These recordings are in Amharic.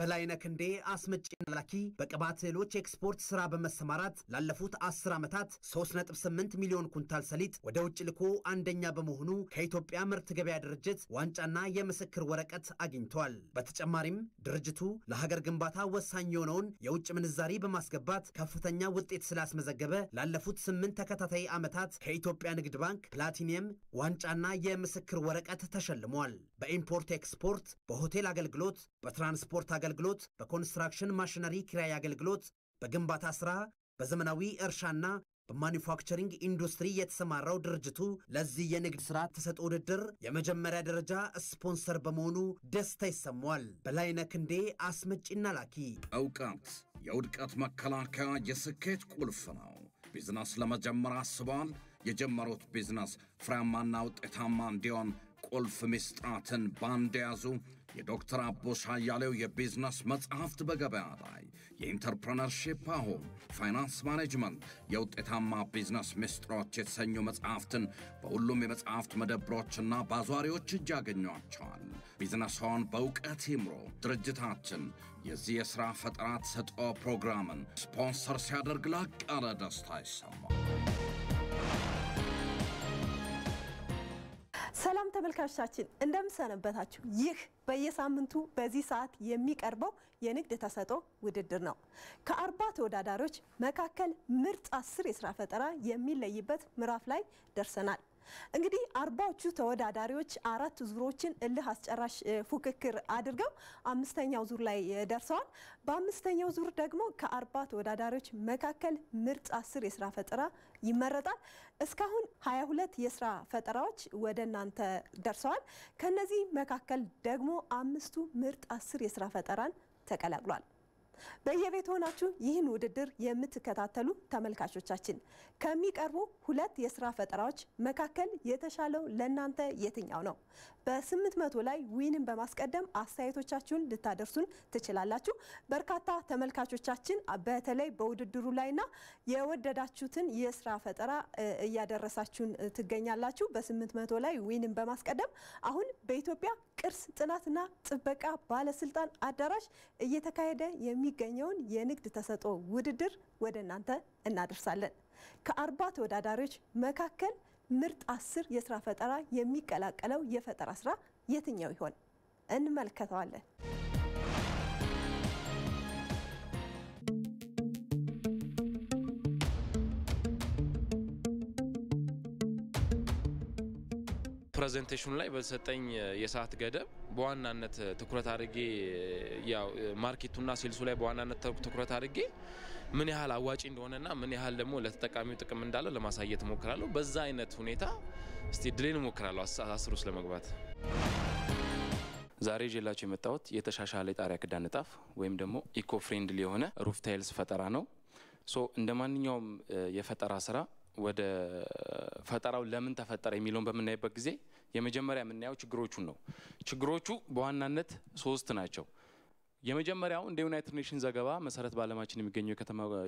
በላይነህ ክንዴ አስመጪና ላኪ በቅባት እህሎች ኤክስፖርት ስራ በመሰማራት ላለፉት አስር ዓመታት 3.8 ሚሊዮን ኩንታል ሰሊጥ ወደ ውጭ ልኮ አንደኛ በመሆኑ ከኢትዮጵያ ምርት ገበያ ድርጅት ዋንጫና የምስክር ወረቀት አግኝቷል። በተጨማሪም ድርጅቱ ለሀገር ግንባታ ወሳኝ የሆነውን የውጭ ምንዛሪ በማስገባት ከፍተኛ ውጤት ስላስመዘገበ ላለፉት ስምንት ተከታታይ ዓመታት ከኢትዮጵያ ንግድ ባንክ ፕላቲኒየም ዋንጫና የምስክር ወረቀት ተሸልሟል። በኢምፖርት ኤክስፖርት፣ በሆቴል አገልግሎት፣ በትራንስፖርት አገልግሎት፣ በኮንስትራክሽን ማሽነሪ ኪራይ አገልግሎት፣ በግንባታ ሥራ፣ በዘመናዊ እርሻና በማኒፋክቸሪንግ ኢንዱስትሪ የተሰማራው ድርጅቱ ለዚህ የንግድ ሥራ ተሰጥኦ ውድድር የመጀመሪያ ደረጃ ስፖንሰር በመሆኑ ደስታ ይሰማዋል። በላይነህ ክንዴ አስመጪና ላኪ። እውቀት የውድቀት መከላከያ የስኬት ቁልፍ ነው። ቢዝነስ ለመጀመር አስበዋል? የጀመሩት ቢዝነስ ፍሬያማና ውጤታማ እንዲሆን ቁልፍ ምስጢራትን ባንድ ያዙ የዶክተር አቦስ አያሌው የቢዝነስ መጽሐፍት በገበያ ላይ የኢንተርፕረነርሺፕ አሁን ፋይናንስ ማኔጅመንት፣ የውጤታማ ቢዝነስ ምስጢሮች የተሰኙ መጽሐፍትን በሁሉም የመጽሐፍት መደብሮችና ባዟሪዎች እጅ ያገኟቸዋል። ቢዝነስዎን በእውቀት ይምሮ። ድርጅታችን የዚህ የሥራ ፈጠራ ተሰጥኦ ፕሮግራምን ስፖንሰር ሲያደርግ ላቅ ያለ ደስታ ይሰማል። ተመልካቾቻችን እንደምሰነበታችሁ። ይህ በየሳምንቱ በዚህ ሰዓት የሚቀርበው የንግድ ተሰጥኦ ውድድር ነው። ከአርባ ተወዳዳሪዎች መካከል ምርጥ አስር የስራ ፈጠራ የሚለይበት ምዕራፍ ላይ ደርሰናል። እንግዲህ አርባዎቹ ተወዳዳሪዎች አራት ዙሮችን እልህ አስጨራሽ ፉክክር አድርገው አምስተኛው ዙር ላይ ደርሰዋል። በአምስተኛው ዙር ደግሞ ከአርባ ተወዳዳሪዎች መካከል ምርጥ አስር የስራ ፈጠራ ይመረጣል። እስካሁን 22 የስራ ፈጠራዎች ወደ እናንተ ደርሰዋል። ከነዚህ መካከል ደግሞ አምስቱ ምርጥ አስር የስራ ፈጠራን ተቀላቅሏል። በየቤት ሆናችሁ ይህን ውድድር የምትከታተሉ ተመልካቾቻችን ከሚቀርቡ ሁለት የስራ ፈጠራዎች መካከል የተሻለው ለእናንተ የትኛው ነው? በ800 ላይ ዊንን በማስቀደም አስተያየቶቻችሁን ልታደርሱን ትችላላችሁ። በርካታ ተመልካቾቻችን በተለይ በውድድሩ ላይና የወደዳችሁትን የስራ ፈጠራ እያደረሳችሁን ትገኛላችሁ። በ800 ላይ ዊንን በማስቀደም አሁን በኢትዮጵያ ቅርስ ጥናትና ጥበቃ ባለስልጣን አዳራሽ እየተካሄደ የሚ የሚገኘውን የንግድ ተሰጥኦ ውድድር ወደ እናንተ እናደርሳለን። ከአርባ ተወዳዳሪዎች መካከል ምርጥ አስር የስራ ፈጠራ የሚቀላቀለው የፈጠራ ስራ የትኛው ይሆን? እንመለከተዋለን። ፕሬዘንቴሽኑ ላይ በሰጠኝ የሰዓት ገደብ በዋናነት ትኩረት አድርጌ ያው ማርኬቱና ሴልሱ ላይ በዋናነት ትኩረት አድርጌ ምን ያህል አዋጪ እንደሆነና ምን ያህል ደግሞ ለተጠቃሚው ጥቅም እንዳለው ለማሳየት እሞክራለሁ። በዛ አይነት ሁኔታ እስቲ ድሌን እሞክራለሁ አስር ውስጥ ለመግባት። ዛሬ ጀላቸው የመጣሁት የተሻሻለ የጣሪያ ክዳን ንጣፍ ወይም ደግሞ ኢኮ ፍሬንድሊ የሆነ ሩፍ ታይልስ ፈጠራ ነው። ሶ እንደ ማንኛውም የፈጠራ ስራ ወደ ፈጠራው ለምን ተፈጠረ የሚለውን በምናይበት ጊዜ የመጀመሪያ የምናየው ችግሮቹን ነው። ችግሮቹ በዋናነት ሶስት ናቸው። የመጀመሪያው እንደ ዩናይትድ ኔሽን ዘገባ መሰረት በዓለማችን የሚገኙ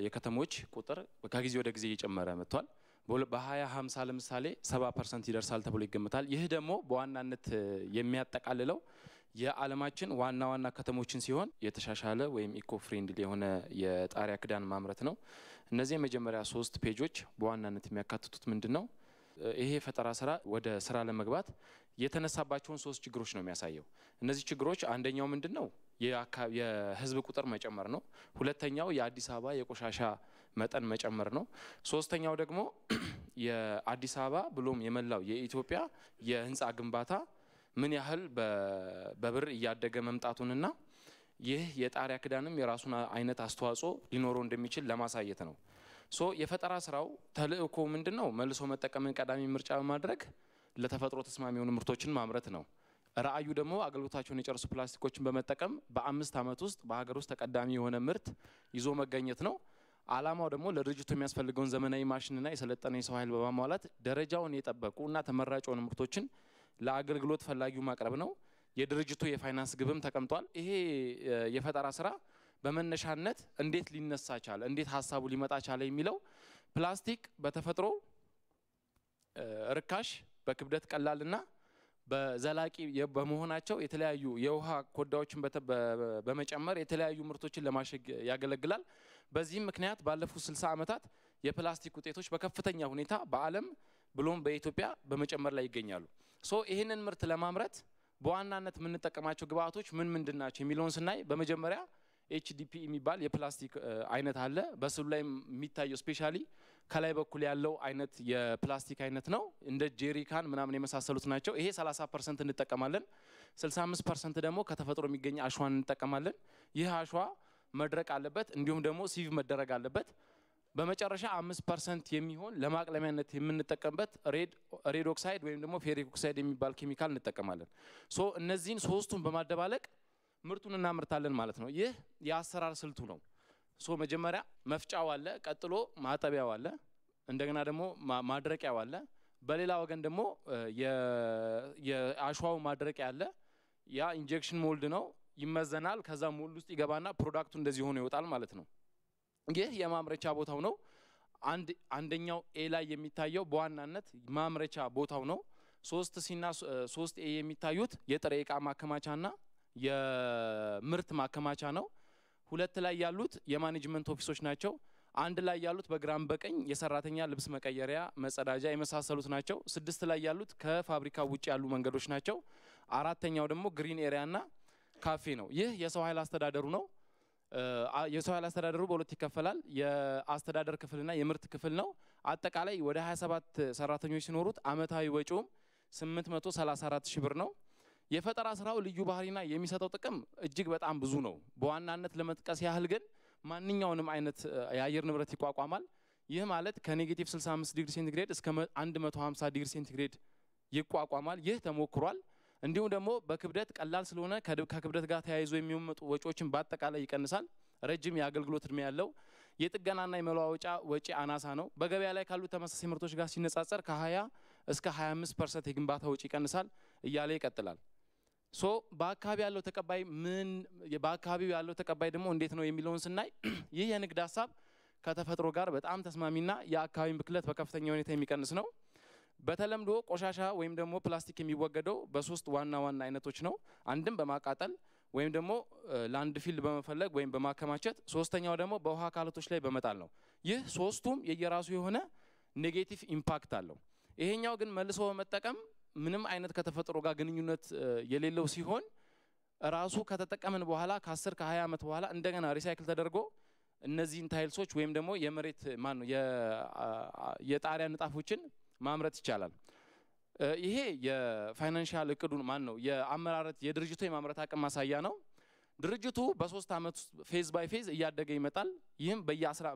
የከተሞች ቁጥር ከጊዜ ወደ ጊዜ እየጨመረ መጥቷል። በ2050 ለምሳሌ 70 ፐርሰንት ይደርሳል ተብሎ ይገምታል። ይህ ደግሞ በዋናነት የሚያጠቃልለው የዓለማችን ዋና ዋና ከተሞችን ሲሆን የተሻሻለ ወይም ኢኮ ፍሬንድሊ የሆነ የጣሪያ ክዳን ማምረት ነው። እነዚህ የመጀመሪያ ሶስት ፔጆች በዋናነት የሚያካትቱት ምንድን ነው? ይሄ የፈጠራ ስራ ወደ ስራ ለመግባት የተነሳባቸውን ሶስት ችግሮች ነው የሚያሳየው። እነዚህ ችግሮች አንደኛው ምንድን ነው? የህዝብ ቁጥር መጨመር ነው። ሁለተኛው የአዲስ አበባ የቆሻሻ መጠን መጨመር ነው። ሶስተኛው ደግሞ የአዲስ አበባ ብሎም የመላው የኢትዮጵያ የህንፃ ግንባታ ምን ያህል በብር እያደገ መምጣቱንና ይህ የጣሪያ ክዳንም የራሱን አይነት አስተዋጽኦ ሊኖረው እንደሚችል ለማሳየት ነው። ሶ የፈጠራ ስራው ተልእኮ ምንድን ነው? መልሶ መጠቀምን ቀዳሚ ምርጫ በማድረግ ለተፈጥሮ ተስማሚ የሆኑ ምርቶችን ማምረት ነው። ራዕዩ ደግሞ አገልግሎታቸውን የጨርሱ ፕላስቲኮችን በመጠቀም በአምስት ዓመት ውስጥ በሀገር ውስጥ ተቀዳሚ የሆነ ምርት ይዞ መገኘት ነው። አላማው ደግሞ ለድርጅቱ የሚያስፈልገውን ዘመናዊ ማሽንና የሰለጠነ የሰው ኃይል በማሟላት ደረጃውን የጠበቁ እና ተመራጭ የሆኑ ምርቶችን ለአገልግሎት ፈላጊው ማቅረብ ነው። የድርጅቱ የፋይናንስ ግብም ተቀምጧል። ይሄ የፈጠራ ስራ በመነሻነት እንዴት ሊነሳ ቻለ፣ እንዴት ሀሳቡ ሊመጣ ቻለ የሚለው ፕላስቲክ በተፈጥሮ ርካሽ፣ በክብደት ቀላልና በዘላቂ በመሆናቸው የተለያዩ የውሃ ኮዳዎችን በመጨመር የተለያዩ ምርቶችን ለማሸግ ያገለግላል። በዚህም ምክንያት ባለፉት 60 ዓመታት የፕላስቲክ ውጤቶች በከፍተኛ ሁኔታ በዓለም ብሎም በኢትዮጵያ በመጨመር ላይ ይገኛሉ። ሶ ይህንን ምርት ለማምረት በዋናነት የምንጠቀማቸው ግብአቶች ምን ምንድን ናቸው የሚለውን ስናይ በመጀመሪያ ኤችዲፒ የሚባል የፕላስቲክ አይነት አለ። በስሉ ላይ የሚታየው ስፔሻሊ ከላይ በኩል ያለው አይነት የፕላስቲክ አይነት ነው። እንደ ጄሪካን ምናምን የመሳሰሉት ናቸው። ይሄ 30 ፐርሰንት እንጠቀማለን። 65 ፐርሰንት ደግሞ ከተፈጥሮ የሚገኝ አሸዋ እንጠቀማለን። ይህ አሸዋ መድረቅ አለበት፣ እንዲሁም ደግሞ ሲቭ መደረግ አለበት። በመጨረሻ አምስት ፐርሰንት የሚሆን ለማቅለሚያነት የምንጠቀምበት ሬድ ኦክሳይድ ወይም ደግሞ ፌሪክ ኦክሳይድ የሚባል ኬሚካል እንጠቀማለን። ሶ እነዚህን ሶስቱን በማደባለቅ ምርቱን እናምርታለን ማለት ነው። ይህ የአሰራር ስልቱ ነው። ሶ መጀመሪያ መፍጫው አለ፣ ቀጥሎ ማጠቢያው አለ፣ እንደገና ደግሞ ማድረቂያው አለ። በሌላ ወገን ደግሞ የአሸዋው ማድረቂያ አለ። ያ ኢንጀክሽን ሞልድ ነው፣ ይመዘናል። ከዛ ሞልድ ውስጥ ይገባና ፕሮዳክቱ እንደዚህ ሆኖ ይወጣል ማለት ነው። ይህ የማምረቻ ቦታው ነው። አንደኛው ኤ ላይ የሚታየው በዋናነት ማምረቻ ቦታው ነው። ሶስት ሲና ሶስት ኤ የሚታዩት የጥሬ ዕቃ ና የምርት ማከማቻ ነው። ሁለት ላይ ያሉት የማኔጅመንት ኦፊሶች ናቸው። አንድ ላይ ያሉት በግራም በቀኝ የሰራተኛ ልብስ መቀየሪያ፣ መጸዳጃ የመሳሰሉት ናቸው። ስድስት ላይ ያሉት ከፋብሪካ ውጭ ያሉ መንገዶች ናቸው። አራተኛው ደግሞ ግሪን ኤሪያና ካፌ ነው። ይህ የሰው ኃይል አስተዳደሩ ነው። የሰው ኃይል አስተዳደሩ በሁለት ይከፈላል። የአስተዳደር ክፍልና የምርት ክፍል ነው። አጠቃላይ ወደ 27 ሰራተኞች ሲኖሩት አመታዊ ወጪውም 834 ሺ ብር ነው። የፈጠራ ስራው ልዩ ባህሪና የሚሰጠው ጥቅም እጅግ በጣም ብዙ ነው። በዋናነት ለመጥቀስ ያህል ግን ማንኛውንም አይነት የአየር ንብረት ይቋቋማል። ይህ ማለት ከኔጌቲቭ 65 ዲግሪ ሴንቲግሬድ እስከ 150 ዲግሪ ሴንቲግሬድ ይቋቋማል። ይህ ተሞክሯል። እንዲሁም ደግሞ በክብደት ቀላል ስለሆነ ከክብደት ጋር ተያይዞ የሚመጡ ወጪዎችን በአጠቃላይ ይቀንሳል። ረጅም የአገልግሎት እድሜ ያለው የጥገናና የመለዋወጫ ወጪ አናሳ ነው። በገበያ ላይ ካሉ ተመሳሳይ ምርቶች ጋር ሲነጻጸር ከ20 እስከ 25 ፐርሰንት የግንባታ ወጪ ይቀንሳል እያለ ይቀጥላል። ሶ በአካባቢ ያለው ተቀባይ ምን በአካባቢው ያለው ተቀባይ ደግሞ እንዴት ነው የሚለውን ስናይ ይህ የንግድ ሀሳብ ከተፈጥሮ ጋር በጣም ተስማሚና የአካባቢ ብክለት በከፍተኛ ሁኔታ የሚቀንስ ነው። በተለምዶ ቆሻሻ ወይም ደግሞ ፕላስቲክ የሚወገደው በሶስት ዋና ዋና አይነቶች ነው። አንድም በማቃጠል ወይም ደግሞ ላንድ ፊልድ በመፈለግ ወይም በማከማቸት፣ ሶስተኛው ደግሞ በውሃ አካላቶች ላይ በመጣል ነው። ይህ ሶስቱም የየራሱ የሆነ ኔጌቲቭ ኢምፓክት አለው። ይሄኛው ግን መልሶ በመጠቀም ምንም አይነት ከተፈጥሮ ጋር ግንኙነት የሌለው ሲሆን ራሱ ከተጠቀምን በኋላ ከ10 ከ20 ዓመት በኋላ እንደገና ሪሳይክል ተደርጎ እነዚህን ታይልሶች ወይም ደግሞ የመሬት ማን ነው የጣሪያ ንጣፎችን ማምረት ይቻላል። ይሄ የፋይናንሻል እቅዱን ማን ነው የአመራረት የድርጅቱ የማምረት አቅም ማሳያ ነው። ድርጅቱ በሶስት ዓመት ፌዝ ባይ ፌዝ እያደገ ይመጣል። ይህም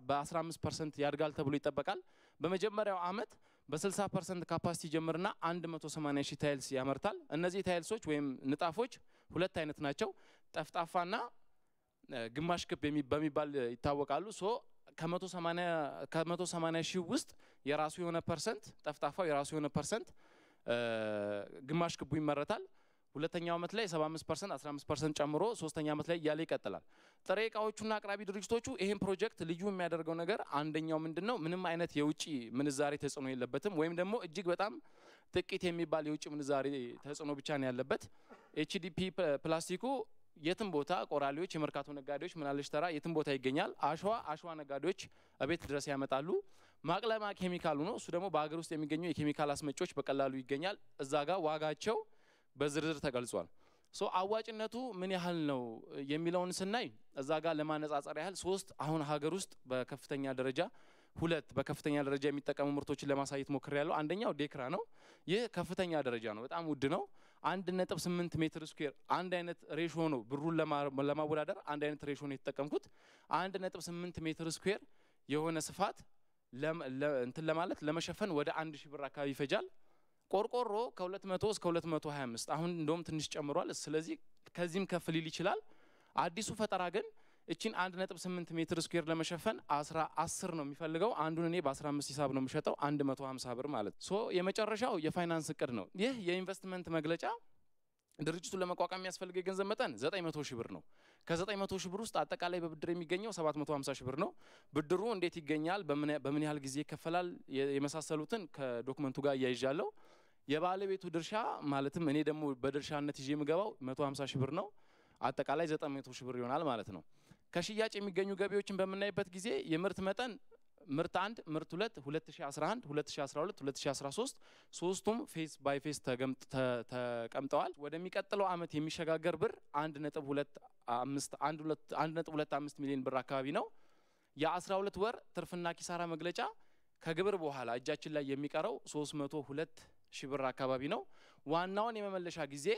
በ15 ፐርሰንት ያድጋል ተብሎ ይጠበቃል። በመጀመሪያው ዓመት በ60 ፐርሰንት ካፓሲቲ ጀምርና 180 ሺህ ታይልስ ያመርታል። እነዚህ ታይልሶች ወይም ንጣፎች ሁለት አይነት ናቸው። ጠፍጣፋና ግማሽ ክብ በሚባል ይታወቃሉ። ሶ ከ180 ሺህ ውስጥ የራሱ የሆነ ፐርሰንት ጠፍጣፋው የራሱ የሆነ ፐርሰንት ግማሽ ክቡ ይመረታል። ሁለተኛው ዓመት ላይ 75 ፐርሰንት 15 ፐርሰንት ጨምሮ ሶስተኛ ዓመት ላይ እያለ ይቀጥላል። ጥሬ እቃዎቹና አቅራቢ ድርጅቶቹ ይህን ፕሮጀክት ልዩ የሚያደርገው ነገር አንደኛው ምንድን ነው? ምንም አይነት የውጭ ምንዛሬ ተጽዕኖ የለበትም፣ ወይም ደግሞ እጅግ በጣም ጥቂት የሚባል የውጭ ምንዛሬ ተጽዕኖ ብቻ ነው ያለበት። ኤችዲፒ ፕላስቲኩ የትም ቦታ ቆራሌዎች፣ የመርካቶ ነጋዴዎች፣ ምናለሽ ተራ የትም ቦታ ይገኛል። አሸዋ አሸዋ ነጋዴዎች እቤት ድረስ ያመጣሉ። ማቅለማ ኬሚካሉ ነው። እሱ ደግሞ በሀገር ውስጥ የሚገኙ የኬሚካል አስመጪዎች በቀላሉ ይገኛል። እዛ ጋር ዋጋቸው በዝርዝር ተገልጿል። ሶ አዋጭነቱ ምን ያህል ነው የሚለውን ስናይ እዛ ጋር ለማነጻጸር ያህል ሶስት አሁን ሀገር ውስጥ በከፍተኛ ደረጃ ሁለት በከፍተኛ ደረጃ የሚጠቀሙ ምርቶችን ለማሳየት ሞክሬ ያለው አንደኛው ዴክራ ነው። ይህ ከፍተኛ ደረጃ ነው፣ በጣም ውድ ነው። አንድ ነጥብ ስምንት ሜትር ስኩዌር አንድ አይነት ሬሾ ነው። ብሩን ለማወዳደር አንድ አይነት ሬሾ ነው የተጠቀምኩት። አንድ ነጥብ ስምንት ሜትር ስኩዌር የሆነ ስፋት እንትን ለማለት ለመሸፈን ወደ አንድ ሺህ ብር አካባቢ ይፈጃል። ቆርቆሮ ከ200 እስከ 225 አሁን እንደውም ትንሽ ጨምሯል። ስለዚህ ከዚህም ከፍ ሊል ይችላል። አዲሱ ፈጠራ ግን እቺን 1.8 ሜትር ስኩዌር ለመሸፈን 10 ነው የሚፈልገው። አንዱን እኔ በ15 ሂሳብ ነው የምሸጠው 150 ብር ማለት ሶ የመጨረሻው የፋይናንስ እቅድ ነው። ይህ የኢንቨስትመንት መግለጫ ድርጅቱን ለመቋቋም የሚያስፈልገው የገንዘብ መጠን 900 ሺህ ብር ነው። ከ900 ሺህ ብር ውስጥ አጠቃላይ በብድር የሚገኘው 750 ሺህ ብር ነው። ብድሩ እንዴት ይገኛል፣ በምን ያህል ጊዜ ይከፈላል፣ የመሳሰሉትን ከዶክመንቱ ጋር እያይዣለሁ። የባለቤቱ ድርሻ ማለትም እኔ ደግሞ በድርሻነት ይዤ የምገባው 150 ሺህ ብር ነው። አጠቃላይ 900 ሺህ ብር ይሆናል ማለት ነው። ከሽያጭ የሚገኙ ገቢዎችን በምናይበት ጊዜ የምርት መጠን ምርት አንድ ምርት ሁለት 2011 2012 2013 ሶስቱም ፌስ ባይ ፌስ ተቀምጠዋል። ወደሚቀጥለው ዓመት የሚሸጋገር ብር 1.25 ሚሊዮን ብር አካባቢ ነው። የ12 ወር ትርፍና ኪሳራ መግለጫ ከግብር በኋላ እጃችን ላይ የሚቀረው 302 ሺህ ብር አካባቢ ነው። ዋናውን የመመለሻ ጊዜ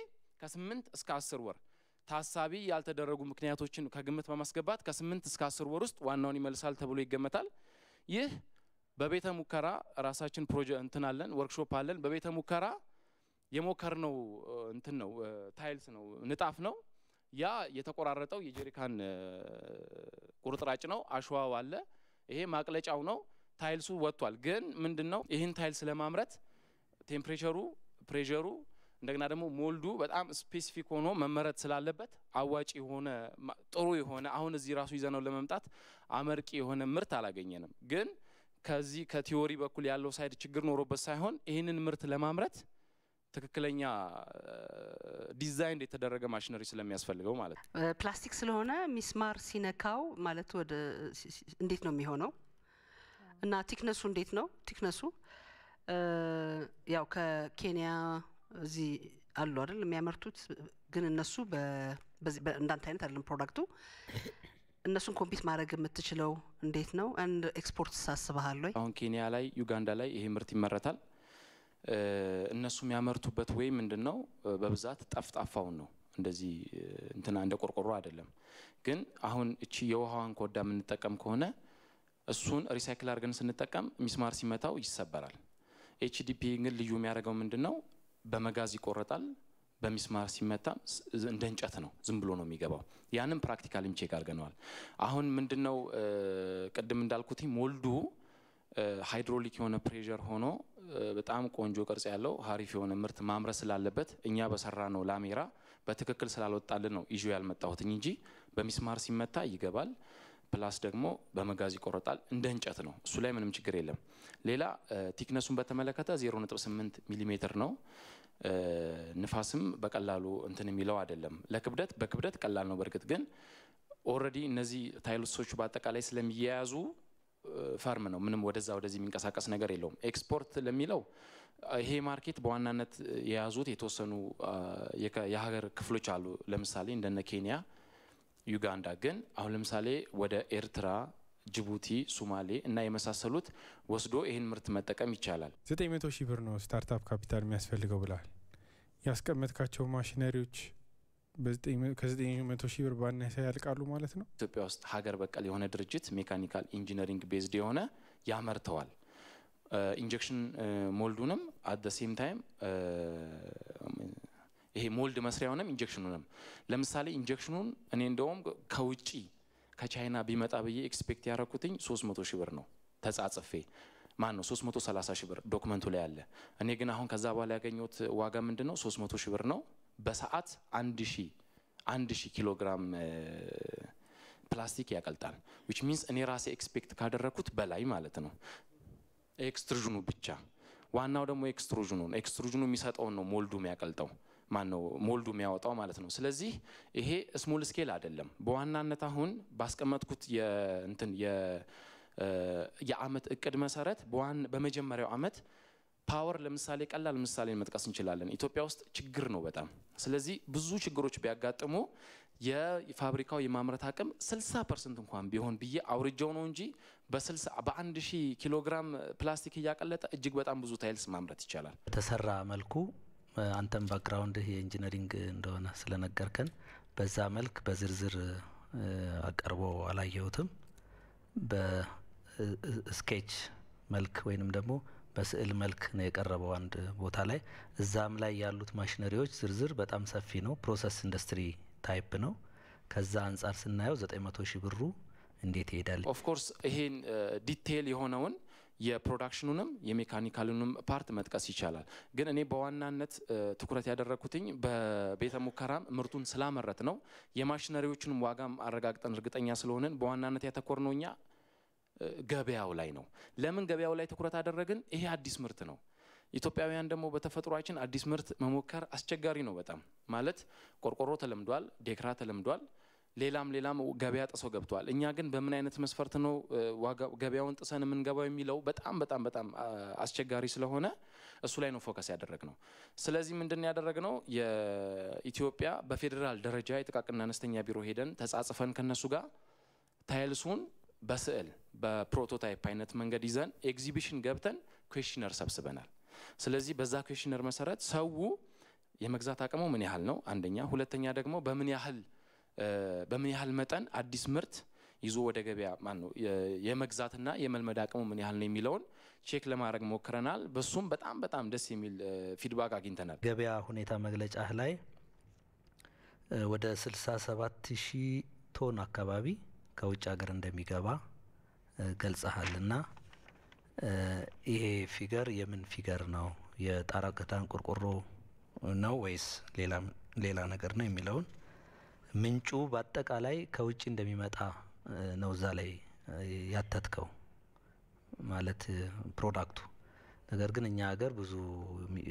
ከ8 እስከ 10 ወር ታሳቢ ያልተደረጉ ምክንያቶችን ከግምት በማስገባት ከስምንት እስከ 10 ወር ውስጥ ዋናውን ይመልሳል ተብሎ ይገመታል። ይህ በቤተ ሙከራ ራሳችን ፕሮጀክት እንትን አለን፣ ወርክሾፕ አለን። በቤተ ሙከራ ነው እንትን ነው፣ ታይልስ ነው፣ ንጣፍ ነው። ያ የተቆራረጠው የጀሪካን ቁርጥራጭ ነው። አሸዋው አለ፣ ይሄ ማቅለጫው ነው። ታይልሱ ወጥቷል። ግን ምንድን ነው ይህን ታይልስ ለማምረት ቴምፕሬቸሩ ፕሬሩ እንደገና ደግሞ ሞልዱ በጣም ስፔሲፊክ ሆኖ መመረት ስላለበት አዋጭ የሆነ ጥሩ የሆነ አሁን እዚህ ራሱ ይዘነው ለመምጣት አመርቂ የሆነ ምርት አላገኘንም። ግን ከዚህ ከቲዎሪ በኩል ያለው ሳይድ ችግር ኖሮበት ሳይሆን ይህንን ምርት ለማምረት ትክክለኛ ዲዛይን የተደረገ ማሽነሪ ስለሚያስፈልገው ማለት ነው። ፕላስቲክ ስለሆነ ሚስማር ሲነካው ማለት ወደ እንዴት ነው የሚሆነው? እና ቲክነሱ እንዴት ነው ቲክነሱ? ያው ከኬንያ እዚህ አሉ አይደል የሚያመርቱት። ግን እነሱ እንዳንተ አይነት አይደለም ፕሮዳክቱ። እነሱን ኮምፒት ማድረግ የምትችለው እንዴት ነው? አንድ ኤክስፖርት ሳስበሃል አሁን ኬንያ ላይ ዩጋንዳ ላይ ይሄ ምርት ይመረታል። እነሱ የሚያመርቱበት ወይ ምንድን ነው በብዛት ጠፍጣፋውን ነው እንደዚህ እንትና እንደ ቆርቆሮ አይደለም። ግን አሁን እቺ የውሃዋን ኮዳ የምንጠቀም ከሆነ እሱን ሪሳይክል አድርገን ስንጠቀም ሚስማር ሲመታው ይሰበራል። ኤችዲፒ ግን ልዩ የሚያደርገው ምንድን ነው በመጋዝ ይቆረጣል። በሚስማር ሲመታ እንደ እንጨት ነው፣ ዝም ብሎ ነው የሚገባው። ያንም ፕራክቲካልም ቼክ አድርገነዋል። አሁን ምንድን ነው ቅድም እንዳልኩት ሞልዱ ሃይድሮሊክ የሆነ ፕሬዠር ሆኖ በጣም ቆንጆ ቅርጽ ያለው ሀሪፍ የሆነ ምርት ማምረት ስላለበት እኛ በሰራ ነው ላሜራ በትክክል ስላልወጣልን ነው ይዤ ያልመጣሁትኝ እንጂ በሚስማር ሲመታ ይገባል። ፕላስ ደግሞ በመጋዝ ይቆረጣል። እንደ እንጨት ነው። እሱ ላይ ምንም ችግር የለም። ሌላ ቲክነሱን በተመለከተ 0.8 ሚሊሜትር ነው። ንፋስም በቀላሉ እንትን የሚለው አይደለም። ለክብደት በክብደት ቀላል ነው። በእርግጥ ግን ኦልሬዲ እነዚህ ታይልሶቹ በአጠቃላይ ስለሚያያዙ ፈርም ነው። ምንም ወደዛ ወደዚህ የሚንቀሳቀስ ነገር የለውም። ኤክስፖርት ለሚለው ይሄ ማርኬት በዋናነት የያዙት የተወሰኑ የሀገር ክፍሎች አሉ። ለምሳሌ እንደነ ኬንያ ዩጋንዳ ግን አሁን ለምሳሌ ወደ ኤርትራ ጅቡቲ፣ ሱማሌ እና የመሳሰሉት ወስዶ ይህን ምርት መጠቀም ይቻላል። ዘጠኝ መቶ ሺህ ብር ነው ስታርታፕ ካፒታል የሚያስፈልገው ብለል ያስቀመጥካቸው ማሽነሪዎች ከ መቶ ሺህ ብር ባነሰ ያልቃሉ ማለት ነው። ኢትዮጵያ ውስጥ ሀገር በቀል የሆነ ድርጅት ሜካኒካል ኢንጂነሪንግ ቤዝድ የሆነ ያመርተዋል። ኢንጀክሽን ሞልዱንም አት ሴም ታይም ይሄ ሞልድ መስሪያውንም ኢንጀክሽኑንም ለምሳሌ ኢንጀክሽኑን እኔ እንደውም ከውጪ ከቻይና ቢመጣ ብዬ ኤክስፔክት ያረኩትኝ 300 ሺህ ብር ነው ተጻጽፌ ማን ነው 330 ሺህ ብር ዶክመንቱ ላይ አለ። እኔ ግን አሁን ከዛ በኋላ ያገኘሁት ዋጋ ምንድን ነው? 300 ሺህ ብር ነው። በሰዓት 1000 1000 ኪሎ ግራም ፕላስቲክ ያቀልጣል። ዊች ሚንስ እኔ ራሴ ኤክስፔክት ካደረኩት በላይ ማለት ነው። ኤክስትሩዥኑ ብቻ ዋናው ደግሞ ኤክስትሩዥኑ ኤክስትሩዥኑ የሚሰጠውን ነው ሞልዱ የሚያቀልጠው ማን ነው ሞልዱ የሚያወጣው ማለት ነው። ስለዚህ ይሄ ስሞል ስኬል አይደለም። በዋናነት አሁን ባስቀመጥኩት የእንትን የአመት እቅድ መሰረት በመጀመሪያው አመት ፓወር ለምሳሌ ቀላል ምሳሌ መጥቀስ እንችላለን። ኢትዮጵያ ውስጥ ችግር ነው በጣም ስለዚህ ብዙ ችግሮች ቢያጋጥሙ የፋብሪካው የማምረት አቅም 60 ፐርሰንት እንኳን ቢሆን ብዬ አውርጃው ነው እንጂ በአንድ ሺህ ኪሎ ግራም ፕላስቲክ እያቀለጠ እጅግ በጣም ብዙ ታይልስ ማምረት ይቻላል። በተሰራ መልኩ አንተም ባክግራውንድህ የኢንጂነሪንግ እንደሆነ ስለነገርከን በዛ መልክ በዝርዝር አቀርቦ አላየሁትም። በስኬች መልክ ወይንም ደግሞ በስዕል መልክ ነው የቀረበው አንድ ቦታ ላይ። እዛም ላይ ያሉት ማሽነሪዎች ዝርዝር በጣም ሰፊ ነው። ፕሮሰስ ኢንዱስትሪ ታይፕ ነው። ከዛ አንጻር ስናየው ዘጠኝ መቶ ሺህ ብሩ እንዴት ይሄዳል? ኦፍኮርስ ይሄን ዲቴይል የሆነውን የፕሮዳክሽኑንም የሜካኒካሉንም ፓርት መጥቀስ ይቻላል። ግን እኔ በዋናነት ትኩረት ያደረግኩትኝ በቤተ ሙከራም ምርቱን ስላመረት ነው። የማሽነሪዎቹንም ዋጋም አረጋግጠን እርግጠኛ ስለሆንን በዋናነት ያተኮርነው እኛ ገበያው ላይ ነው። ለምን ገበያው ላይ ትኩረት አደረግን? ይሄ አዲስ ምርት ነው። ኢትዮጵያውያን ደግሞ በተፈጥሯችን አዲስ ምርት መሞከር አስቸጋሪ ነው በጣም ማለት ቆርቆሮ ተለምዷል፣ ዴክራ ተለምዷል። ሌላም ሌላም ገበያ ጥሰው ገብተዋል። እኛ ግን በምን አይነት መስፈርት ነው ገበያውን ጥሰን የምንገባው የሚለው በጣም በጣም በጣም አስቸጋሪ ስለሆነ እሱ ላይ ነው ፎከስ ያደረግነው። ስለዚህ ምንድን ያደረግነው የኢትዮጵያ በፌዴራል ደረጃ የጥቃቅንና አነስተኛ ቢሮ ሄደን ተጻጽፈን ከነሱ ጋር ታይልሱን በስዕል በፕሮቶታይፕ አይነት መንገድ ይዘን ኤግዚቢሽን ገብተን ኩዌሽነር ሰብስበናል። ስለዚህ በዛ ኩዌሽነር መሰረት ሰው የመግዛት አቅሙ ምን ያህል ነው አንደኛ፣ ሁለተኛ ደግሞ በምን ያህል በምን ያህል መጠን አዲስ ምርት ይዞ ወደ ገበያ ማን ነው የመግዛትና የመልመድ አቅሙ ምን ያህል ነው የሚለውን ቼክ ለማድረግ ሞክረናል። በሱም በጣም በጣም ደስ የሚል ፊድባክ አግኝተናል። ገበያ ሁኔታ መግለጫ ላይ ወደ 67 ሺህ ቶን አካባቢ ከውጭ ሀገር እንደሚገባ ገልጸሃልና ይሄ ፊገር የምን ፊገር ነው? የጣራ ክዳን ቆርቆሮ ነው ወይስ ሌላ ነገር ነው የሚለውን ምንጩ በአጠቃላይ ከውጭ እንደሚመጣ ነው እዛ ላይ ያተትከው ማለት ፕሮዳክቱ። ነገር ግን እኛ ሀገር ብዙ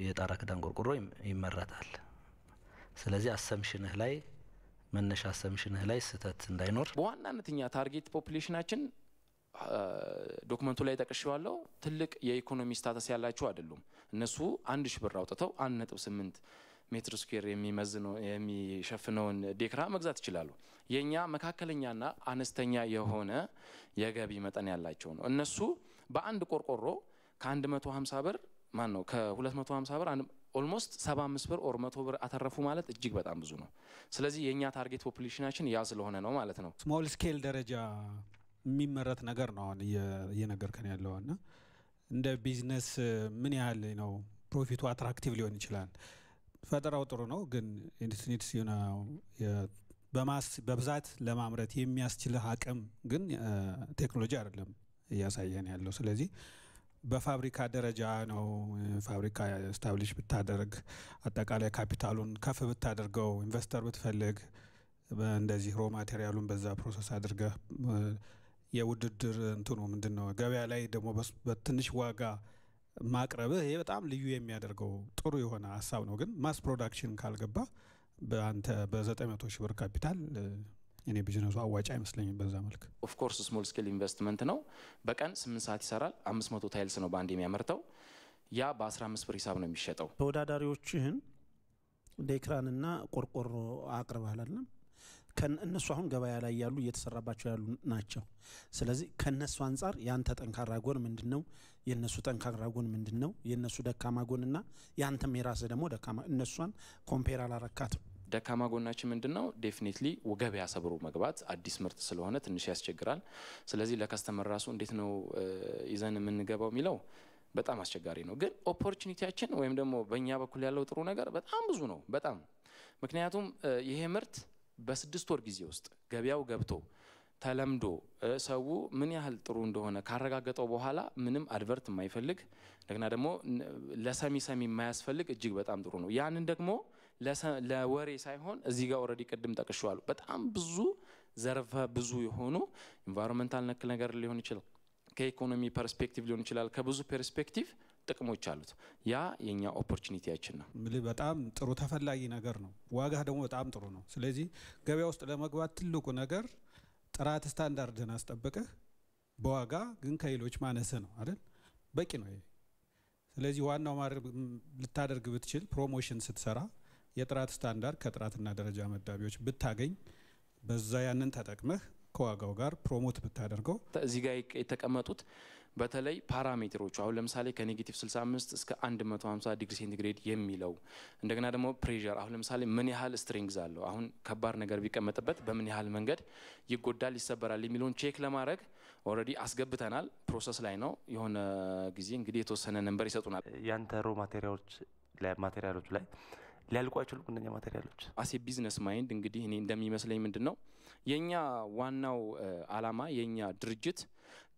የጣራ ክዳን ቆርቆሮ ይመረታል። ስለዚህ አሰምሽንህ ላይ መነሻ አሰምሽንህ ላይ ስህተት እንዳይኖር በዋናነት እኛ ታርጌት ፖፕሌሽናችን ዶክመንቱ ላይ ጠቅሼዋለሁ። ትልቅ የኢኮኖሚ ስታተስ ያላቸው አይደሉም። እነሱ አንድ ሺ ብር አውጥተው አንድ ነጥብ ስምንት ሜትር ስኩዌር የሚሸፍነውን ዴክራ መግዛት ይችላሉ። የእኛ መካከለኛና አነስተኛ የሆነ የገቢ መጠን ያላቸው ነው። እነሱ በአንድ ቆርቆሮ ከ150 ብር ማን ነው ከ250 ብር ኦልሞስት 75 ብር ኦር 100 ብር አተረፉ ማለት እጅግ በጣም ብዙ ነው። ስለዚህ የእኛ ታርጌት ፖፑሌሽናችን ያ ስለሆነ ነው ማለት ነው። ስሞል ስኬል ደረጃ የሚመረት ነገር ነው አሁን እየነገርከን ያለው እና እንደ ቢዝነስ ምን ያህል ነው ፕሮፊቱ አትራክቲቭ ሊሆን ይችላል? ፈጠራው ጥሩ ነው፣ ግን ኢትስ በማስ በብዛት ለማምረት የሚያስችልህ አቅም ግን ቴክኖሎጂ አይደለም እያሳየን ያለው። ስለዚህ በፋብሪካ ደረጃ ነው። ፋብሪካ ስታብሊሽ ብታደርግ አጠቃላይ ካፒታሉን ከፍ ብታደርገው፣ ኢንቨስተር ብትፈልግ፣ እንደዚህ ሮ ማቴሪያሉን በዛ ፕሮሰስ አድርገህ የውድድር እንትኑ ምንድን ነው ገበያ ላይ ደግሞ በትንሽ ዋጋ ማቅረብህ ይሄ በጣም ልዩ የሚያደርገው ጥሩ የሆነ ሀሳብ ነው። ግን ማስ ፕሮዳክሽን ካልገባ በአንተ በ900 ሺህ ብር ካፒታል እኔ ቢዝነሱ አዋጭ አይመስለኝም። በዛ መልክ ኦፍኮርስ ስሞል ስኬል ኢንቨስትመንት ነው። በቀን ስምንት ሰዓት ይሰራል። መቶ ታይልስ ነው በአንድ የሚያመርተው። ያ በ15 ብር ሂሳብ ነው የሚሸጠው። ተወዳዳሪዎችህን ዴክራንና ቆርቆሮ አቅርበሃል አይደለም? እነሱ አሁን ገበያ ላይ ያሉ እየተሰራባቸው ያሉ ናቸው። ስለዚህ ከእነሱ አንጻር ያንተ ጠንካራ ጎን ምንድን ነው? የእነሱ ጠንካራ ጎን ምንድን ነው? የእነሱ ደካማ ጎንና የአንተም የራስህ ደግሞ ደካማ እነሷን ኮምፔር አላረካትም። ደካማ ጎናችን ምንድን ነው? ዴፊኒትሊ ገበያ ሰብሮ መግባት አዲስ ምርት ስለሆነ ትንሽ ያስቸግራል። ስለዚህ ለከስተመር ራሱ እንዴት ነው ይዘን የምንገባው የሚለው በጣም አስቸጋሪ ነው። ግን ኦፖርቹኒቲያችን ወይም ደግሞ በእኛ በኩል ያለው ጥሩ ነገር በጣም ብዙ ነው። በጣም ምክንያቱም ይሄ ምርት በስድስት ወር ጊዜ ውስጥ ገበያው ገብቶ ተለምዶ ሰው ምን ያህል ጥሩ እንደሆነ ካረጋገጠው በኋላ ምንም አድቨርት የማይፈልግ እንደገና ደግሞ ለሰሚ ሰሚ የማያስፈልግ እጅግ በጣም ጥሩ ነው። ያንን ደግሞ ለወሬ ሳይሆን እዚህ ጋር ኦልሬዲ ቅድም ጠቅሸዋሉ በጣም ብዙ ዘርፈ ብዙ የሆኑ ኢንቫይሮንመንታል ነክል ነገር ሊሆን ይችላል፣ ከኢኮኖሚ ፐርስፔክቲቭ ሊሆን ይችላል፣ ከብዙ ፐርስፔክቲቭ ጥቅሞች አሉት። ያ የኛ ኦፖርቹኒቲያችን ነው። በጣም ጥሩ ተፈላጊ ነገር ነው። ዋጋ ደግሞ በጣም ጥሩ ነው። ስለዚህ ገበያ ውስጥ ለመግባት ትልቁ ነገር ጥራት ስታንዳርድን አስጠብቀህ በዋጋ ግን ከሌሎች ማነስ ነው አይደል? በቂ ነው። ስለዚህ ዋናው ልታደርግ ብትችል ፕሮሞሽን ስትሰራ የጥራት ስታንዳርድ ከጥራትና ደረጃ መዳቢዎች ብታገኝ በዛ ያንን ተጠቅመህ ከዋጋው ጋር ፕሮሞት ብታደርገው እዚህ ጋር የተቀመጡት በተለይ ፓራሜትሮቹ አሁን ለምሳሌ ከኔጌቲቭ 65 እስከ 150 ዲግሪ ሴንቲግሬድ የሚለው እንደገና ደግሞ ፕሬር አሁን ለምሳሌ ምን ያህል ስትሪንግዝ አለው አሁን ከባድ ነገር ቢቀመጥበት በምን ያህል መንገድ ይጎዳል፣ ይሰበራል የሚለውን ቼክ ለማድረግ ኦልሬዲ አስገብተናል። ፕሮሰስ ላይ ነው። የሆነ ጊዜ እንግዲህ የተወሰነ ነንበር ይሰጡናል። ያንተ ሮ ማቴሪያሎች ማቴሪያሎቹ ላይ ሊያልቁ አይችሉም። እነኛ ማቴሪያሎች አሴ ቢዝነስ ማይንድ እንግዲህ እኔ እንደሚመስለኝ ምንድን ነው የእኛ ዋናው አላማ የእኛ ድርጅት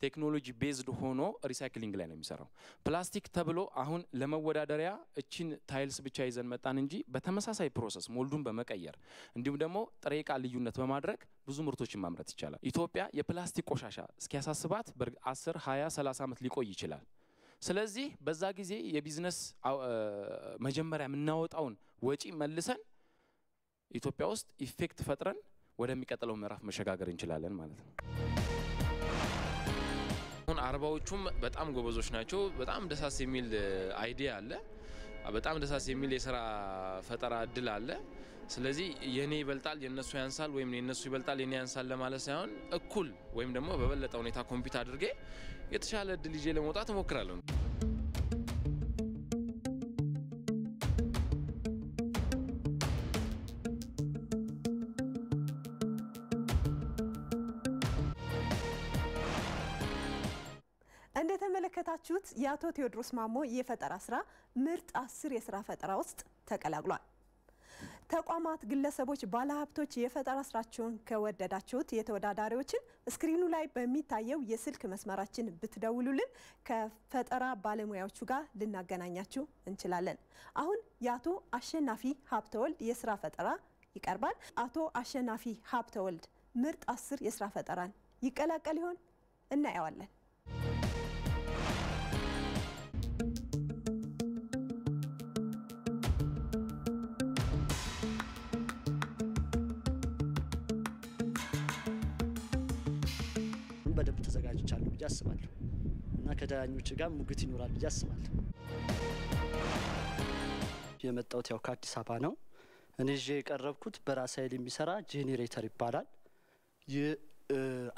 ቴክኖሎጂ ቤዝድ ሆኖ ሪሳይክሊንግ ላይ ነው የሚሰራው። ፕላስቲክ ተብሎ አሁን ለመወዳደሪያ እችን ታይልስ ብቻ ይዘን መጣን እንጂ በተመሳሳይ ፕሮሰስ ሞልዱን በመቀየር እንዲሁም ደግሞ ጥሬ እቃ ልዩነት በማድረግ ብዙ ምርቶችን ማምረት ይቻላል። ኢትዮጵያ የፕላስቲክ ቆሻሻ እስኪያሳስባት በ10፣ 20፣ 30 ዓመት ሊቆይ ይችላል። ስለዚህ በዛ ጊዜ የቢዝነስ መጀመሪያ የምናወጣውን ወጪ መልሰን ኢትዮጵያ ውስጥ ኢፌክት ፈጥረን ወደሚቀጥለው ምዕራፍ መሸጋገር እንችላለን ማለት ነው። አሁን አርባዎቹም በጣም ጎበዞች ናቸው። በጣም ደሳስ የሚል አይዲያ አለ። በጣም ደሳስ የሚል የስራ ፈጠራ እድል አለ። ስለዚህ የኔ ይበልጣል የነሱ ያንሳል ወይም የነሱ ይበልጣል የኔ ያንሳል ለማለት ሳይሆን እኩል ወይም ደግሞ በበለጠ ሁኔታ ኮምፒት አድርጌ የተሻለ እድል ይዤ ለመውጣት እሞክራለሁ። እንዳያችሁት የአቶ ቴዎድሮስ ማሞ የፈጠራ ስራ ምርጥ አስር የስራ ፈጠራ ውስጥ ተቀላቅሏል። ተቋማት፣ ግለሰቦች፣ ባለሀብቶች የፈጠራ ስራቸውን ከወደዳችሁት የተወዳዳሪዎችን እስክሪኑ ላይ በሚታየው የስልክ መስመራችን ብትደውሉልን ከፈጠራ ባለሙያዎቹ ጋር ልናገናኛችሁ እንችላለን። አሁን የአቶ አሸናፊ ሀብተወልድ የስራ ፈጠራ ይቀርባል። አቶ አሸናፊ ሀብተወልድ ምርጥ አስር የስራ ፈጠራን ይቀላቀል ይሆን? እናየዋለን። ብዬ አስባለሁ እና ከዳኞች ጋር ሙግት ይኖራል ብዬ አስባለሁ። የመጣሁት ያው ከአዲስ አበባ ነው። እኔ ይዤ የቀረብኩት በራስ ኃይል የሚሰራ ጄኔሬተር ይባላል። ይህ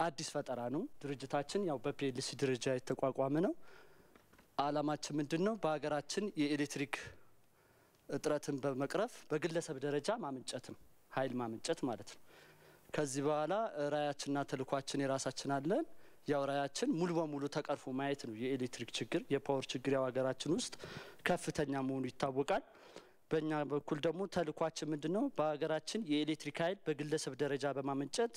አዲስ ፈጠራ ነው። ድርጅታችን ያው በፒኤልሲ ደረጃ የተቋቋመ ነው። አላማችን ምንድን ነው? በሀገራችን የኤሌክትሪክ እጥረትን በመቅረፍ በግለሰብ ደረጃ ማመንጨት ነው፣ ኃይል ማመንጨት ማለት ነው። ከዚህ በኋላ ራዕያችንና ተልኳችን የራሳችን አለን። ያው ሙሉ በሙሉ ተቀርፎ ማየት ነው። የኤሌክትሪክ ችግር፣ የፓወር ችግር ያው ሀገራችን ውስጥ ከፍተኛ መሆኑ ይታወቃል። በእኛ በኩል ደግሞ ተልኳችን ምንድን ነው? በሀገራችን የኤሌክትሪክ ኃይል በግለሰብ ደረጃ በማመንጨት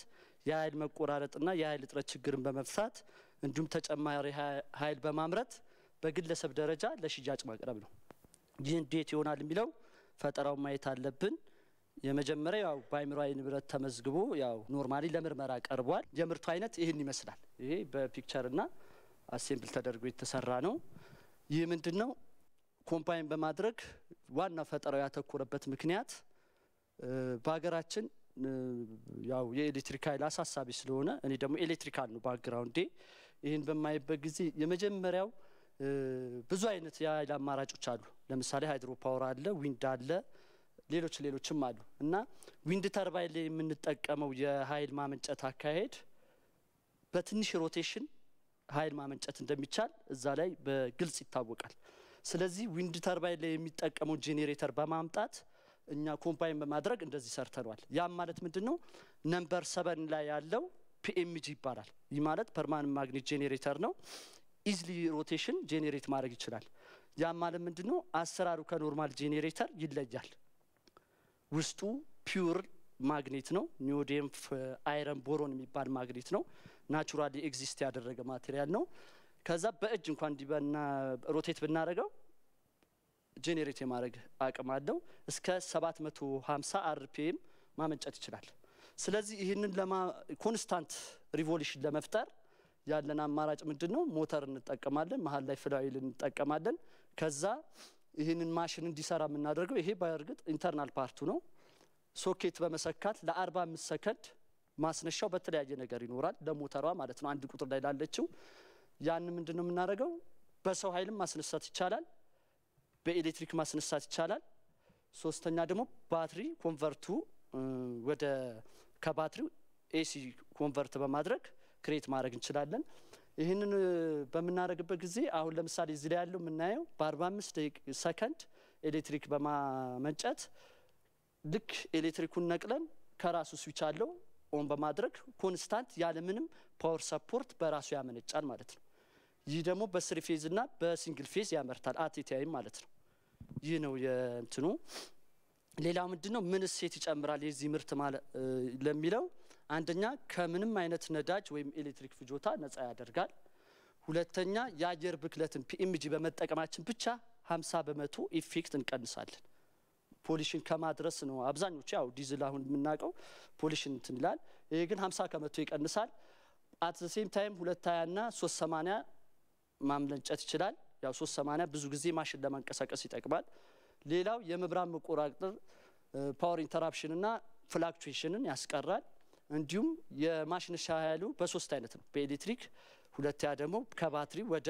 የኃይል መቆራረጥና የኃይል እጥረት ችግርን በመፍታት እንዲሁም ተጨማሪ ኃይል በማምረት በግለሰብ ደረጃ ለሽያጭ ማቅረብ ነው። ይህ እንዴት ይሆናል የሚለው ፈጠራውን ማየት አለብን። የመጀመሪያ ያው በአእምሯዊ ንብረት ተመዝግቦ ያው ኖርማሊ ለምርመራ ቀርቧል። የምርቱ አይነት ይህን ይመስላል። ይሄ በፒክቸርና አሴምብል ተደርጎ የተሰራ ነው። ይህ ምንድን ነው? በማድረግ ዋናው ፈጠራው ያተኮረበት ምክንያት በሀገራችን ያው የኤሌክትሪክ ኃይል አሳሳቢ ስለሆነ እኔ ደግሞ ኤሌክትሪካል ነው ባክግራውንዴ። ይህን በማይበት ጊዜ የመጀመሪያው ብዙ አይነት የኃይል አማራጮች አሉ። ለምሳሌ ሃይድሮ ፓወር አለ፣ ዊንድ አለ፣ ሌሎች ሌሎችም አሉ እና ዊንድ ተርባይን ላይ የምንጠቀመው የኃይል ማመንጨት አካሄድ በትንሽ ሮቴሽን ኃይል ማመንጨት እንደሚቻል እዛ ላይ በግልጽ ይታወቃል። ስለዚህ ዊንድ ተርባይን ላይ የሚጠቀመው ጄኔሬተር በማምጣት እኛ ኮምባይን በማድረግ እንደዚህ ሰርተነዋል። ያም ማለት ምንድን ነው? ነምበር ሰበን ላይ ያለው ፒኤምጂ ይባላል። ይህ ማለት ፐርማነንት ማግኔት ጄኔሬተር ነው። ኢዝሊ ሮቴሽን ጄኔሬት ማድረግ ይችላል። ያም ማለት ምንድን ነው? አሰራሩ ከኖርማል ጄኔሬተር ይለያል። ውስጡ ፒውር ማግኔት ነው። ኒዮዲየም አይረን ቦሮን የሚባል ማግኔት ነው። ናቹራሊ ኤግዚስት ያደረገ ማቴሪያል ነው። ከዛ በእጅ እንኳን እንዲበና ሮቴት ብናደረገው ጄኔሬት የማድረግ አቅም አለው። እስከ 750 አርፒኤም ማመንጨት ይችላል። ስለዚህ ይህንን ኮንስታንት ሪቮሉሽን ለመፍጠር ያለን አማራጭ ምንድን ነው? ሞተር እንጠቀማለን። መሀል ላይ ፍላዊል እንጠቀማለን። ከዛ ይህንን ማሽን እንዲሰራ የምናደርገው ይሄ በእርግጥ ኢንተርናል ፓርቱ ነው። ሶኬት በመሰካት ለ45 ሰከንድ ማስነሻው በተለያየ ነገር ይኖራል። ለሞተሯ ማለት ነው፣ አንድ ቁጥር ላይ ላለችው ያን ምንድን ነው የምናደርገው? በሰው ኃይልም ማስነሳት ይቻላል፣ በኤሌክትሪክ ማስነሳት ይቻላል። ሶስተኛ ደግሞ ባትሪ ኮንቨርቱ ወደ ከባትሪው ኤሲ ኮንቨርት በማድረግ ክሬት ማድረግ እንችላለን። ይህንን በምናደርግበት ጊዜ አሁን ለምሳሌ እዚህ ላይ ያለው የምናየው በ45 ሰከንድ ኤሌክትሪክ በማመንጨት ልክ ኤሌክትሪኩን ነቅለን ከራሱ ስዊች አለው ኦን በማድረግ ኮንስታንት ያለምንም ፓወር ሰፖርት በራሱ ያመነጫል ማለት ነው። ይህ ደግሞ በስሪ ፌዝ እና በሲንግል ፌዝ ያመርታል አቴቲያይም ማለት ነው። ይህ ነው የእንትኑ። ሌላው ምንድን ነው? ሴት ይጨምራል የዚህ ምርት ለሚለው አንደኛ ከምንም አይነት ነዳጅ ወይም ኤሌክትሪክ ፍጆታ ነጻ ያደርጋል። ሁለተኛ የአየር ብክለትን ፒኤምጂ በመጠቀማችን ብቻ 50 በመቶ ኢፌክት እንቀንሳለን። ፖሊሽን ከማድረስ ነው። አብዛኞቹ ያው ዲዝል አሁን የምናውቀው ፖሊሽን እንትን ይላል። ይሄ ግን 50 ከመቶ ይቀንሳል። አት ዘ ሴም ታይም 220 ና 380 ማምለንጨት ይችላል። ያው 380 ብዙ ጊዜ ማሽን ለማንቀሳቀስ ይጠቅማል። ሌላው የመብራት መቆራረጥ ፓወር ኢንተራፕሽን ፍላክቹዌሽንን ያስቀራል። እንዲሁም የማሽን ሻያሉ በሶስት አይነት ነው። በኤሌክትሪክ ሁለተኛ ደግሞ ከባትሪ ወደ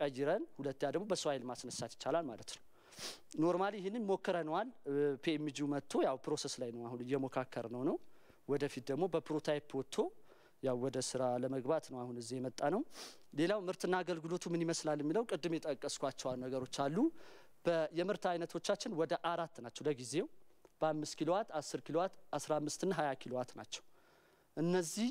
ቀይረን ሁለተኛ ደግሞ በሰው ኃይል ማስነሳት ይቻላል ማለት ነው። ኖርማሊ ይህንን ሞክረነዋል። ፒኤምጂው መጥቶ ያው ፕሮሰስ ላይ ነው አሁን እየሞካከር ነው ነው ወደፊት ደግሞ በፕሮታይፕ ወጥቶ ያው ወደ ስራ ለመግባት ነው አሁን እዚህ የመጣ ነው። ሌላው ምርትና አገልግሎቱ ምን ይመስላል የሚለው ቅድም የጠቀስኳቸው ነገሮች አሉ። የምርት አይነቶቻችን ወደ አራት ናቸው ለጊዜው በአምስት ኪሎዋት፣ አስር ኪሎዋት፣ አስራ አምስትና ሀያ ኪሎዋት ናቸው። እነዚህ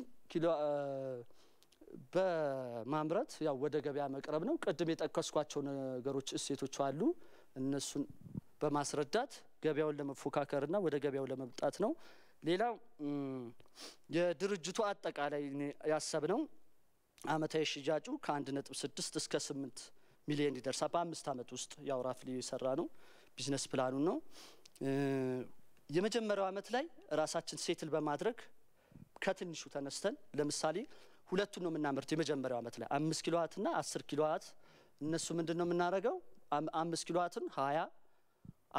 በማምረት ያው ወደ ገበያ መቅረብ ነው። ቅድም የጠቀስኳቸው ነገሮች እሴቶች አሉ። እነሱን በማስረዳት ገበያውን ለመፎካከርና ወደ ገበያው ለመምጣት ነው። ሌላው የድርጅቱ አጠቃላይ ያሰብ ነው አመታዊ ሽያጩ ከአንድ ነጥብ ስድስት እስከ ስምንት ሚሊዮን ይደርሳል። በአምስት አመት ውስጥ ያው ራፍሊ የሰራ ነው ቢዝነስ ፕላኑ ነው። የመጀመሪያው አመት ላይ ራሳችን ሴትል በማድረግ ከትንሹ ተነስተን ለምሳሌ ሁለቱን ነው የምናመርተው የመጀመሪያው ዓመት ላይ አምስት ኪሎዋት ና አስር ኪሎዋት እነሱ ምንድን ነው የምናደርገው? አምስት ኪሎዋትን ሀያ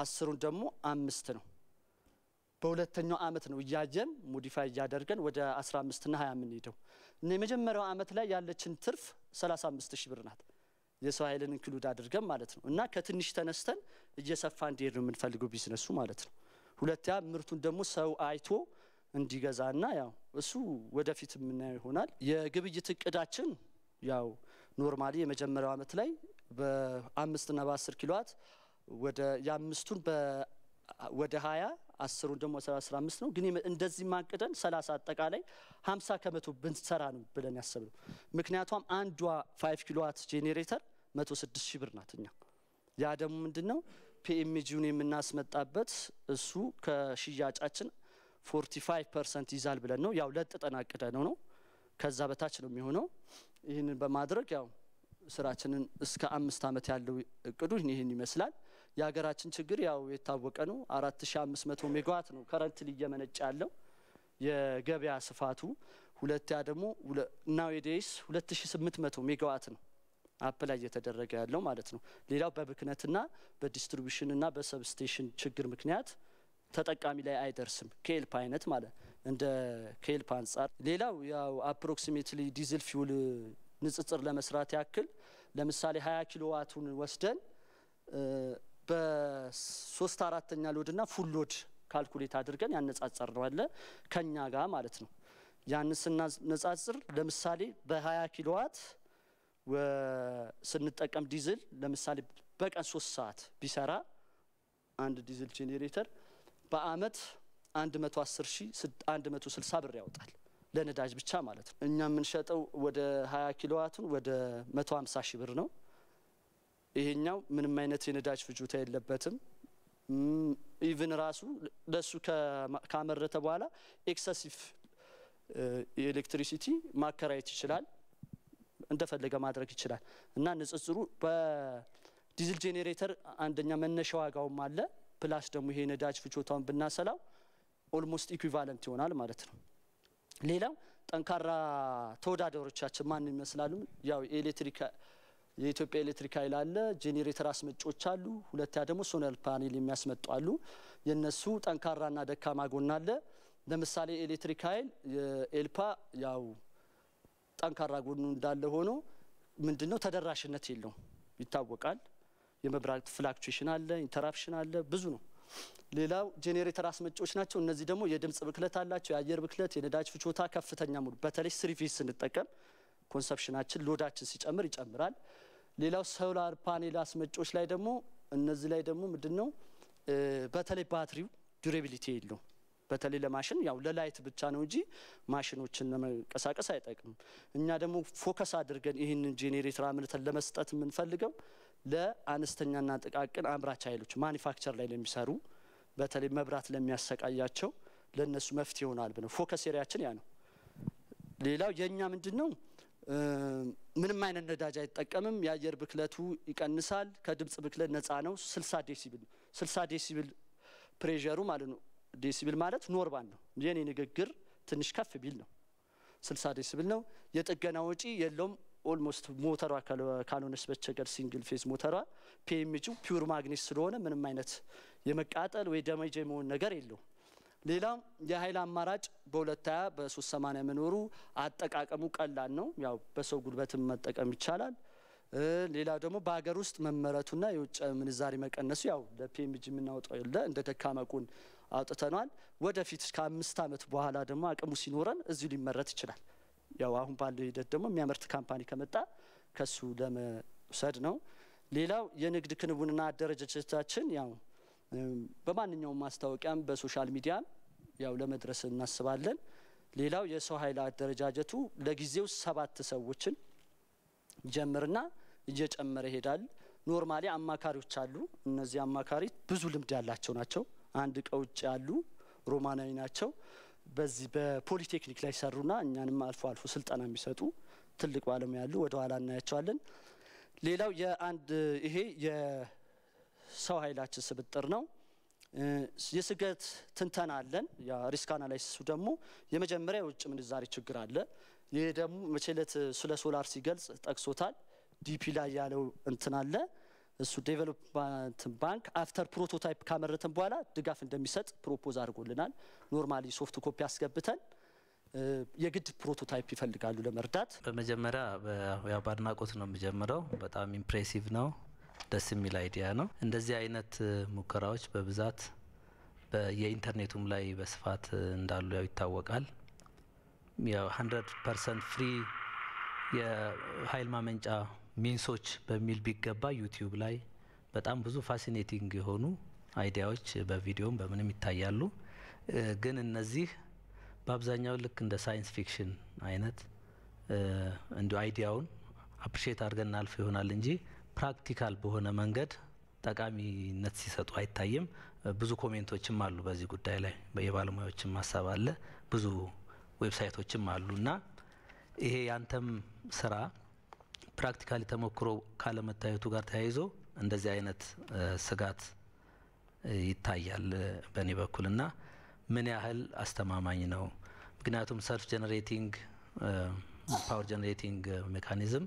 አስሩን ደግሞ አምስት ነው። በሁለተኛው ዓመት ነው እያየን ሞዲፋይ እያደርገን ወደ 15 ና 20 የምንሄደው እና የመጀመሪያው ዓመት ላይ ያለችን ትርፍ 35 ሺህ ብር ናት። የሰው ኃይልን እንክሉድ አድርገን ማለት ነው እና ከትንሽ ተነስተን እየሰፋ እንዲሄድ ነው የምንፈልገው ቢዝነሱ ማለት ነው። ሁለተኛ ምርቱን ደግሞ ሰው አይቶ እንዲገዛና ያው እሱ ወደፊት የምናየው ይሆናል። የግብይት እቅዳችን ያው ኖርማሊ የመጀመሪያው አመት ላይ በአምስትና በአስር ኪሎዋት ወደ የአምስቱን ወደ ሀያ አስሩን ደግሞ ወደ አስራ አምስት ነው። ግን እንደዚህ ማቅደን ሰላሳ አጠቃላይ ሀምሳ ከመቶ ብንሰራ ነው ብለን ያሰብነው። ምክንያቱም አንዷ ፋይቭ ኪሎዋት ጄኔሬተር መቶ ስድስት ሺህ ብር ናት እኛ ያ ደግሞ ምንድን ነው ፒኤምጂውን የምናስመጣበት እሱ ከሽያጫችን 45 ፐርሰንት ይዛል ብለን ነው ያው ለጥጠን አቅደ ነው ነው ከዛ በታች ነው የሚሆነው። ይህንን በማድረግ ያው ስራችንን እስከ አምስት ዓመት ያለው እቅዱ ይህን ይመስላል። የሀገራችን ችግር ያው የታወቀ ነው። አራት ሺ አምስት መቶ ሜጋዋት ነው ከረንት እየመነጨ ያለው የገበያ ስፋቱ። ሁለተኛ ደግሞ ናዌዴይስ መቶ ሜጋዋት ነው አፕ ላይ እየተደረገ ያለው ማለት ነው። ሌላው በብክነትና በዲስትሪቢሽንና በሰብስቴሽን ችግር ምክንያት ተጠቃሚ ላይ አይደርስም። ከኤልፕ አይነት ማለት እንደ ከኤልፕ አንጻር ሌላው ያው አፕሮክሲሜትሊ ዲዝል ፊውል ንጽጽር ለመስራት ያክል ለምሳሌ 20 ኪሎ ዋቱን ወስደን በሶስት አራተኛ ሎድ ና ፉል ሎድ ካልኩሌት አድርገን ያነጻጸር ከኛ ጋር ማለት ነው። ያን ስናነጻጽር ለምሳሌ በ20 ኪሎ ዋት ስንጠቀም ዲዝል ለምሳሌ በቀን ሶስት ሰዓት ቢሰራ አንድ ዲዝል ጄኔሬተር በአመት 110160 ብር ያወጣል ለነዳጅ ብቻ ማለት ነው። እኛ የምንሸጠው ወደ 20 ኪሎ ዋቱን ወደ 150 ሺህ ብር ነው። ይሄኛው ምንም አይነት የነዳጅ ፍጆታ የለበትም። ኢቭን ራሱ ለሱ ካመረተ በኋላ ኤክሰሲቭ የኤሌክትሪሲቲ ማከራየት ይችላል፣ እንደፈለገ ማድረግ ይችላል እና ንጽጽሩ በዲዝል ጄኔሬተር አንደኛ መነሻ ዋጋውም አለ ፕላስ ደግሞ ይሄ ነዳጅ ፍጆታውን ብናሰላው ኦልሞስት ኢኩቫለንት ይሆናል ማለት ነው። ሌላው ጠንካራ ተወዳዳሪዎቻችን ማን ይመስላሉ? ያው ኤሌክትሪክ የኢትዮጵያ ኤሌክትሪክ ኃይል አለ፣ ጄኔሬተር አስመጮች አሉ። ሁለተኛ ደግሞ ሶነል ፓኔል የሚያስመጡ አሉ። የነሱ ጠንካራና ደካማ ጎን አለ። ለምሳሌ ኤሌክትሪክ ኃይል ኤልፓ ያው ጠንካራ ጎኑ እንዳለ ሆኖ ምንድነው ተደራሽነት የለውም ይታወቃል። የመብራት ፍላክቹዌሽን አለ፣ ኢንተራፕሽን አለ፣ ብዙ ነው። ሌላው ጄኔሬተር አስመጪዎች ናቸው። እነዚህ ደግሞ የድምፅ ብክለት አላቸው፣ የአየር ብክለት፣ የነዳጅ ፍጆታ ከፍተኛ ሙሉ በተለይ ስሪፊስ ስንጠቀም ኮንሰፕሽናችን ሎዳችን ሲጨምር ይጨምራል። ሌላው ሶላር ፓኔል አስመጪዎች ላይ ደግሞ እነዚህ ላይ ደግሞ ምንድን ነው በተለይ ባትሪው ዱሬቢሊቲ የለው በተለይ ለማሽን ያው ለላይት ብቻ ነው እንጂ ማሽኖችን ለመንቀሳቀስ አይጠቅምም። እኛ ደግሞ ፎከስ አድርገን ይህንን ጄኔሬተር አምልተን ለመስጠት የምንፈልገው ለአነስተኛና ጥቃቅን አምራች ኃይሎች ማኒፋክቸር ላይ ለሚሰሩ በተለይ መብራት ለሚያሰቃያቸው ለእነሱ መፍትሄ ይሆናል ብነው ፎከስ ኤሪያችን ያ ነው። ሌላው የእኛ ምንድን ነው ምንም አይነት ነዳጅ አይጠቀምም። የአየር ብክለቱ ይቀንሳል። ከድምፅ ብክለት ነፃ ነው። 60 ዴሲብል 60 ዴሲብል ፕሬሩ ማለት ነው። ዴሲብል ማለት ኖርማል ነው። የኔ ንግግር ትንሽ ከፍ ቢል ነው። 60 ዴሲብል ነው። የጥገና ወጪ የለውም። ኦልሞስት ሞተሯ ካልሆነች በቸገር ሲንግል ፌዝ ሞተሯ ፒኤምጂው ፒውር ማግኔት ስለሆነ ምንም አይነት የመቃጠል ወይ ደመጅ የመሆን ነገር የለው። ሌላው የኃይል አማራጭ በሁለት ሀያ በሶስት ሰማኒያ መኖሩ አጠቃቀሙ ቀላል ነው። ያው በሰው ጉልበትም መጠቀም ይቻላል። ሌላ ደግሞ በሀገር ውስጥ መመረቱና የውጭ ምንዛሪ መቀነሱ ያው ለፒኤምጂ የምናወጣው የለ እንደ ደካማ ጎን አውጥተኗል። ወደፊት ከአምስት ዓመት በኋላ ደግሞ አቅሙ ሲኖረን እዚሁ ሊመረት ይችላል። ያው አሁን ባለው ሂደት ደግሞ የሚያመርት ካምፓኒ ከመጣ ከሱ ለመውሰድ ነው። ሌላው የንግድ ክንውንና አደረጃጀታችን ያው በማንኛውም ማስታወቂያም በሶሻል ሚዲያም ያው ለመድረስ እናስባለን። ሌላው የሰው ኃይል አደረጃጀቱ ለጊዜው ሰባት ሰዎችን ጀምርና እየጨመረ ይሄዳል። ኖርማሊ አማካሪዎች አሉ። እነዚህ አማካሪ ብዙ ልምድ ያላቸው ናቸው። አንድ ቀውጭ ያሉ ሮማናዊ ናቸው። በዚህ በፖሊቴክኒክ ላይ ሰሩና እኛንም አልፎ አልፎ ስልጠና የሚሰጡ ትልቅ ባለሙያ ያሉ ወደ ኋላ እናያቸዋለን። ሌላው የአንድ ይሄ የሰው ኃይላችን ስብጥር ነው። የስገት ትንተና አለን። ሪስክ አናላይሲሱ ደግሞ የመጀመሪያ የውጭ ምንዛሬ ችግር አለ። ይህ ደግሞ መቼለት ስለ ሶላር ሲገልጽ ጠቅሶታል። ዲፒ ላይ ያለው እንትን አለ እሱ ዴቨሎፕመንት ባንክ አፍተር ፕሮቶታይፕ ካመረተን በኋላ ድጋፍ እንደሚሰጥ ፕሮፖዝ አድርጎልናል። ኖርማሊ ሶፍት ኮፒ አስገብተን የግድ ፕሮቶታይፕ ይፈልጋሉ ለመርዳት። በመጀመሪያ ያው በአድናቆት ነው የሚጀምረው። በጣም ኢምፕሬሲቭ ነው፣ ደስ የሚል አይዲያ ነው። እንደዚህ አይነት ሙከራዎች በብዛት የኢንተርኔቱም ላይ በስፋት እንዳሉ ያው ይታወቃል። ያው ፐርሰንት ፍሪ የሀይል ማመንጫ ሚንሶች በሚል ቢገባ ዩቲዩብ ላይ በጣም ብዙ ፋሲኔቲንግ የሆኑ አይዲያዎች በቪዲዮም በምንም ይታያሉ። ግን እነዚህ በአብዛኛው ልክ እንደ ሳይንስ ፊክሽን አይነት እንዲሁ አይዲያውን አፕሪሼት አድርገን እናልፍ ይሆናል እንጂ ፕራክቲካል በሆነ መንገድ ጠቃሚነት ሲሰጡ አይታይም። ብዙ ኮሜንቶችም አሉ በዚህ ጉዳይ ላይ የባለሙያዎችም ሀሳብ አለ። ብዙ ዌብሳይቶችም አሉ እና ይሄ ያንተም ስራ ፕራክቲካሊ ተሞክሮ ካለመታየቱ ጋር ተያይዞ እንደዚህ አይነት ስጋት ይታያል በእኔ በኩል እና ምን ያህል አስተማማኝ ነው? ምክንያቱም ሰልፍ ጀነሬቲንግ ፓወር ጀነሬቲንግ ሜካኒዝም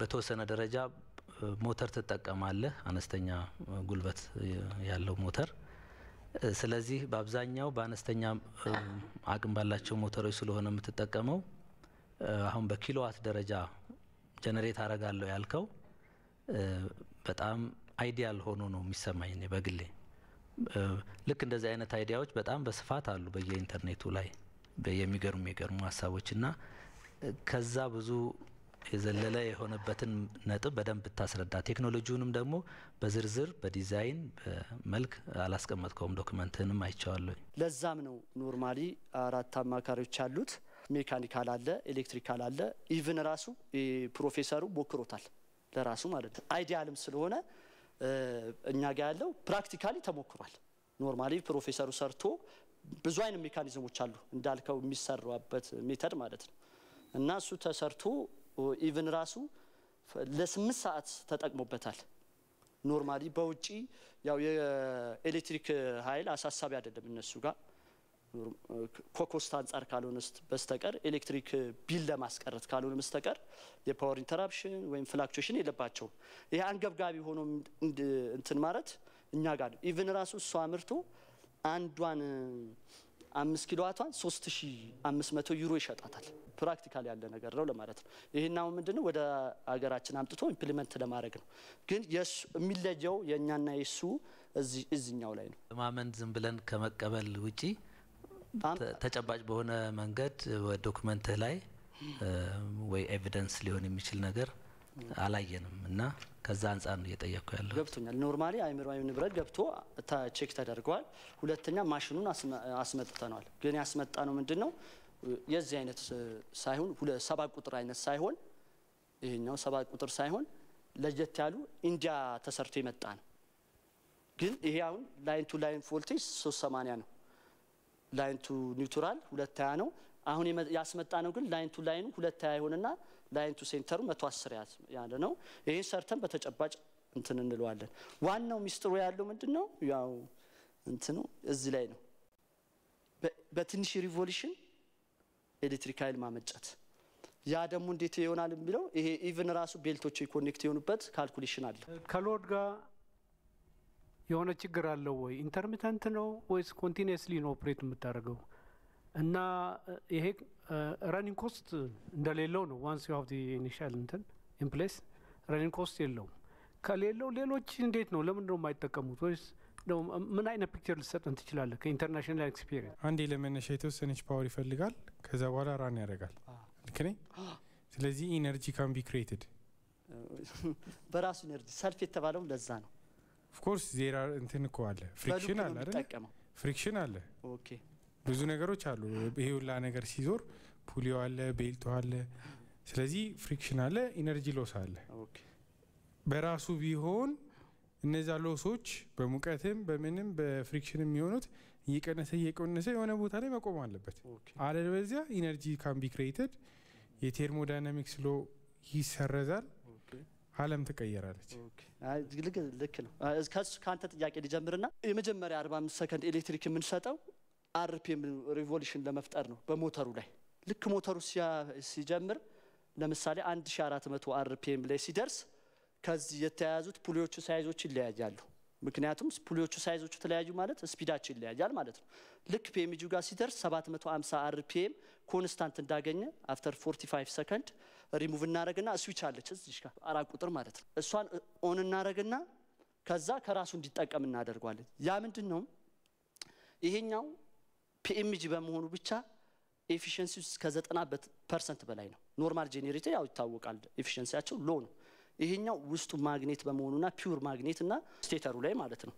በተወሰነ ደረጃ ሞተር ትጠቀማለህ፣ አነስተኛ ጉልበት ያለው ሞተር። ስለዚህ በአብዛኛው በአነስተኛ አቅም ባላቸው ሞተሮች ስለሆነ የምትጠቀመው አሁን በኪሎዋት ደረጃ ጀነሬት አረጋለሁ ያልከው በጣም አይዲያል ሆኖ ነው የሚሰማኝ እኔ በግሌ። ልክ እንደዚህ አይነት አይዲያዎች በጣም በስፋት አሉ በየኢንተርኔቱ ላይ የሚገርሙ የሚገርሙ ሀሳቦች እና ከዛ ብዙ የዘለለ የሆነበትን ነጥብ በደንብ ብታስረዳ። ቴክኖሎጂውንም ደግሞ በዝርዝር በዲዛይን በመልክ አላስቀመጥከውም። ዶክመንትንም አይቸዋለሁ። ለዛም ነው ኖርማሊ አራት አማካሪዎች አሉት። ሜካኒካል አለ፣ ኤሌክትሪካል አለ። ኢቭን ራሱ ፕሮፌሰሩ ሞክሮታል ለራሱ ማለት ነው። አይዲያልም ስለሆነ እኛ ጋ ያለው ፕራክቲካሊ ተሞክሯል። ኖርማሊ ፕሮፌሰሩ ሰርቶ ብዙ አይነት ሜካኒዝሞች አሉ እንዳልከው የሚሰራበት ሜተድ ማለት ነው እና እሱ ተሰርቶ ኢቭን ራሱ ለስምንት ሰዓት ተጠቅሞበታል። ኖርማሊ በውጪ ያው የኤሌክትሪክ ኃይል አሳሳቢ አይደለም እነሱ ጋር ከኮስት አንጻር ካልሆነ በስተቀር ኤሌክትሪክ ቢል ለማስቀረት ካልሆነ በስተቀር የፓወር ኢንተራፕሽን ወይም ፍላክቹዌሽን የለባቸውም። ይሄ አንገብጋቢ ሆኖ እንትን ማለት እኛ ጋር ኢቭን ራሱ እሷ አምርቶ አንዷን አምስት ኪሎዋቷን ሶስት ሺ አምስት መቶ ዩሮ ይሸጣታል። ፕራክቲካል ያለ ነገር ነው ለማለት ነው። ይህን ምንድነው ወደ ሀገራችን አምጥቶ ኢምፕሊመንት ለማድረግ ነው። ግን የሚለየው የእኛና የሱ እዚኛው ላይ ነው። ማመን ዝም ብለን ከመቀበል ውጪ ተጨባጭ በሆነ መንገድ ዶክመንትህ ላይ ወይ ኤቪደንስ ሊሆን የሚችል ነገር አላየንም እና ከዛ አንጻር ነው እየጠየቅኩ ያለ። ገብቶኛል። ኖርማሊ አእምሯዊ ንብረት ገብቶ ቼክ ተደርገዋል። ሁለተኛ ማሽኑን አስመጥተነዋል። ግን ያስመጣ ነው ምንድን ነው የዚህ አይነት ሳይሆን ሰባት ቁጥር አይነት ሳይሆን ይሄኛው ሰባት ቁጥር ሳይሆን ለየት ያሉ ኢንዲያ ተሰርቶ የመጣ ነው። ግን ይሄ አሁን ላይን ቱ ላይን ቮልቴጅ ሶስት ሰማንያ ነው። ላይን ቱ ኒውትራል ሁለት ሀያ ነው። አሁን ያስመጣ ነው ግን ላይን ቱ ላይኑ ሁለት ሀያ ይሆንና ላይን ቱ ሴንተሩ መቶ አስር ያለ ነው። ይህን ሰርተን በተጨባጭ እንትን እንለዋለን። ዋናው ሚስጥሩ ያለው ምንድን ነው? ያው እንትኑ እዚህ ላይ ነው። በትንሽ ሪቮሉሽን ኤሌክትሪክ ኃይል ማመንጨት ያ ደግሞ እንዴት ይሆናል የሚለው ይሄ ኢቭን ራሱ ቤልቶች ኮኔክት የሆኑበት ካልኩሌሽን አለ ከሎድ ጋር የሆነ ችግር አለው ወይ? ኢንተርሚተንት ነው ወይስ ኮንቲኒስሊ ነው ኦፕሬት የምታደርገው? እና ይሄ ረኒንግ uh, ኮስት እንደሌለው ነው። ዋንስ ዩ ኢኒሻል እንትን ኢምፕሌስ ረኒንግ ኮስት የለውም። ከሌለው ሌሎች እንዴት ነው ለምንድን ነው የማይጠቀሙት? ወይስ ምን አይነት ፒክቸር ልሰጠን ትችላለህ? ከኢንተርናሽናል ኤክስፒሪየንስ አንዴ ለመነሻ የተወሰነች ፓወር ይፈልጋል። ከዛ በኋላ ራን ያደርጋል። ልክ ስለዚህ ኢነርጂ ካን ቢ ክሬትድ በራሱ ኢነርጂ ሰልፍ የተባለው ለዛ ነው። ኦፍኮርስ ዜራ እንትን እኮ አለ፣ ፍሪክሽን አለ አይደል? ፍሪክሽን አለ። ኦኬ ብዙ ነገሮች አሉ። ይሄ ሁላ ነገር ሲዞር ፑሊው አለ፣ ቤልቶ አለ። ስለዚህ ፍሪክሽን አለ፣ ኢነርጂ ሎስ አለ። በራሱ ቢሆን እነዛ ሎሶች በሙቀትም በምንም በፍሪክሽን የሚሆኑት እየቀነሰ እየቀነሰ የሆነ ቦታ ላይ መቆም አለበት። አለበለዚያ ኢነርጂ ካን ቢ ክሬትድ የቴርሞዳይናሚክስ ሎ ይሰረዛል። አለም ትቀየራለች። ልክ ነው። ከሱ ከአንተ ጥያቄ ሊጀምርና የመጀመሪያ 45 ሰከንድ ኤሌክትሪክ የምንሰጠው አርፒኤም ሪቮሉሽን ለመፍጠር ነው በሞተሩ ላይ ልክ ሞተሩ ሲጀምር ለምሳሌ 1400 አርፒኤም ላይ ሲደርስ ከዚህ የተያያዙት ፑሊዎቹ ሳይዞች ይለያያሉ። ምክንያቱም ፑሊዎቹ ሳይዞቹ ተለያዩ ማለት ስፒዳቸው ይለያያል ማለት ነው። ልክ ፒኤምጂው ጋር ሲደርስ 750 አርፒኤም ኮንስታንት እንዳገኘ አፍተር 45 ሰከንድ ሪሙቭ እናደረግና ስዊች አለች እዚሽ ጋር አራት ቁጥር ማለት ነው። እሷን ኦን እናደረግና ከዛ ከራሱ እንዲጠቀም እናደርጓለን። ያ ምንድን ነው? ይሄኛው ፒኤምጂ በመሆኑ ብቻ ኤፊሽንሲ እስከ ዘጠና ፐርሰንት በላይ ነው። ኖርማል ጄኔሬተር ያው ይታወቃል ኤፊሽንሲያቸው ሎ ነው። ይሄኛው ውስጡ ማግኔት በመሆኑና ፒውር ማግኔት እና ስቴተሩ ላይ ማለት ነው።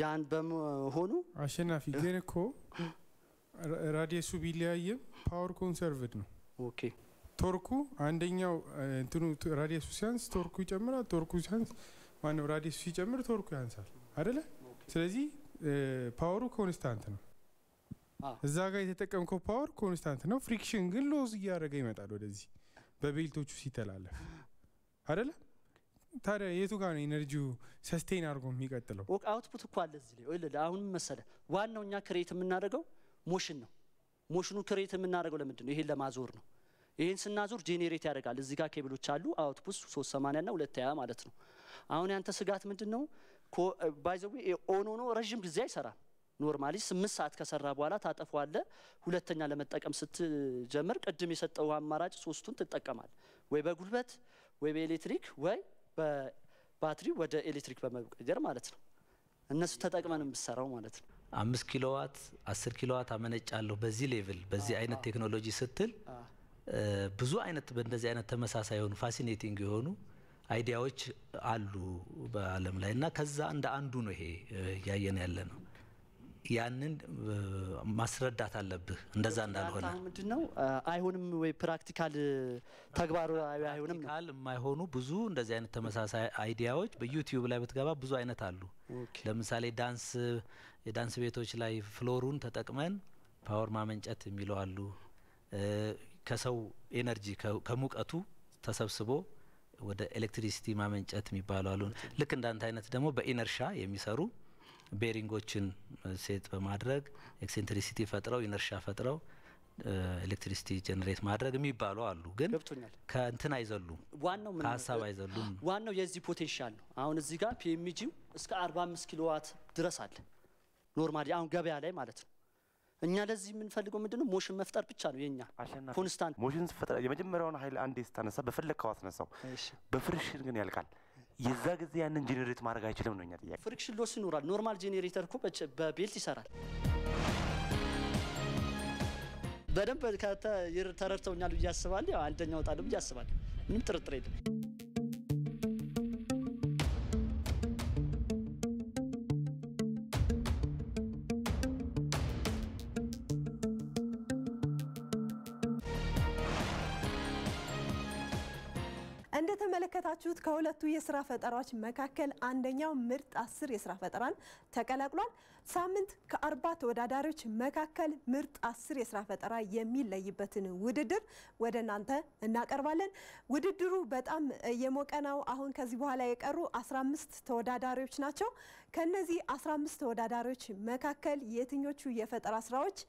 ያን በመሆኑ አሸናፊ ግን እኮ ራዲየሱ ቢለያየም ፓወር ኮንሰርቭድ ነው። ኦኬ ቶርኩ አንደኛው እንትኑ ራዲየሱ ሲያንስ ቶርኩ ይጨምራል። ቶርኩ ሲያንስ ማነው ራዲየሱ ሲጨምር ቶርኩ ያንሳል አደለ? ስለዚህ ፓወሩ ኮንስታንት ነው። እዛ ጋር የተጠቀምከው ፓወር ኮንስታንት ነው። ፍሪክሽን ግን ሎዝ እያደረገ ይመጣል ወደዚህ በቤልቶቹ ሲተላለፍ አደለ? ታዲያ የቱ ጋር ነው ኢነርጂው ሰስቴን አድርጎ የሚቀጥለው? አውትፑት እኮ አለ እዚህ ላይ። አሁን መሰለ ዋናው እኛ ክሬት የምናደርገው ሞሽን ነው። ሞሽኑ ክሬት የምናደርገው ለምንድን ነው? ይሄን ለማዞር ነው። ይህን ስናዞር ጄኔሬት ያደርጋል። እዚህ ጋር ኬብሎች አሉ። አውትፑት 380 እና 220 ማለት ነው። አሁን ያንተ ስጋት ምንድን ነው? ባይዘዊ ኦን ረዥም ጊዜ አይሰራም። ኖርማሊ ስምንት ሰዓት ከሰራ በኋላ ታጠፏለ። ሁለተኛ ለመጠቀም ስትጀምር ቅድም የሰጠው አማራጭ ሶስቱን ትጠቀማል። ወይ በጉልበት ወይ በኤሌክትሪክ ወይ በባትሪ ወደ ኤሌክትሪክ በመቀየር ማለት ነው። እነሱ ተጠቅመን የምሰራው ማለት ነው። አምስት ኪሎዋት አስር ኪሎዋት አመነጫለሁ በዚህ ሌቭል በዚህ አይነት ቴክኖሎጂ ስትል ብዙ አይነት በእንደዚህ አይነት ተመሳሳይ የሆኑ ፋሲኔቲንግ የሆኑ አይዲያዎች አሉ በዓለም ላይ እና ከዛ እንደ አንዱ ነው ይሄ እያየን ያለ ነው። ያንን ማስረዳት አለብህ። እንደዛ እንዳልሆነ ምንድ ነው አይሆንም ወይ ፕራክቲካል ተግባሩ አይሆንም ፕራክቲካል የማይሆኑ ብዙ እንደዚህ አይነት ተመሳሳይ አይዲያዎች በዩቲዩብ ላይ ብትገባ ብዙ አይነት አሉ። ለምሳሌ ዳንስ የዳንስ ቤቶች ላይ ፍሎሩን ተጠቅመን ፓወር ማመንጨት የሚለው አሉ። ከሰው ኤነርጂ ከሙቀቱ ተሰብስቦ ወደ ኤሌክትሪሲቲ ማመንጨት የሚባሉ አሉ። ልክ እንዳንተ አይነት ደግሞ በኢነርሻ የሚሰሩ ቤሪንጎችን ሴት በማድረግ ኤክሴንትሪሲቲ ፈጥረው ኢነርሻ ፈጥረው ኤሌክትሪሲቲ ጀነሬት ማድረግ የሚባሉ አሉ። ግን ከእንትን አይዘሉም፣ ዋናው ከሀሳብ አይዘሉም። ዋናው የዚህ ፖቴንሻል ነው። አሁን እዚህ ጋር ፒኤምጂው እስከ 45 ኪሎዋት ድረስ አለ ኖርማሊ አሁን ገበያ ላይ ማለት ነው። እኛ ለዚህ የምንፈልገው ምንድነው ሞሽን መፍጠር ብቻ ነው የኛ ኮንስታንት ሞሽን ስፈጥረ የመጀመሪያውን ኃይል አንዴ ስታነሳ በፈለግከው አስነሳው በፍሪክሽን ግን ያልቃል የዛ ጊዜ ያንን ጄኔሬት ማድረግ አይችልም ነው እኛ ጥያቄ ፍሪክሽን ሎስ ይኖራል ኖርማል ጄኔሬተር እኮ በቤልት ይሰራል በደንብ ተረድተውኛል ብዬ አስባለሁ አንደኛ ወጣለሁ ብዬ አስባለሁ ምንም ጥርጥር የለም ከሁለቱ የስራ ፈጠራዎች መካከል አንደኛው ምርጥ አስር የስራ ፈጠራን ተቀላቅሏል። ሳምንት ከአርባ ተወዳዳሪዎች መካከል ምርጥ አስር የስራ ፈጠራ የሚለይበትን ውድድር ወደ እናንተ እናቀርባለን። ውድድሩ በጣም የሞቀ ነው። አሁን ከዚህ በኋላ የቀሩ 15 ተወዳዳሪዎች ናቸው። ከነዚህ 15 ተወዳዳሪዎች መካከል የትኞቹ የፈጠራ ስራዎች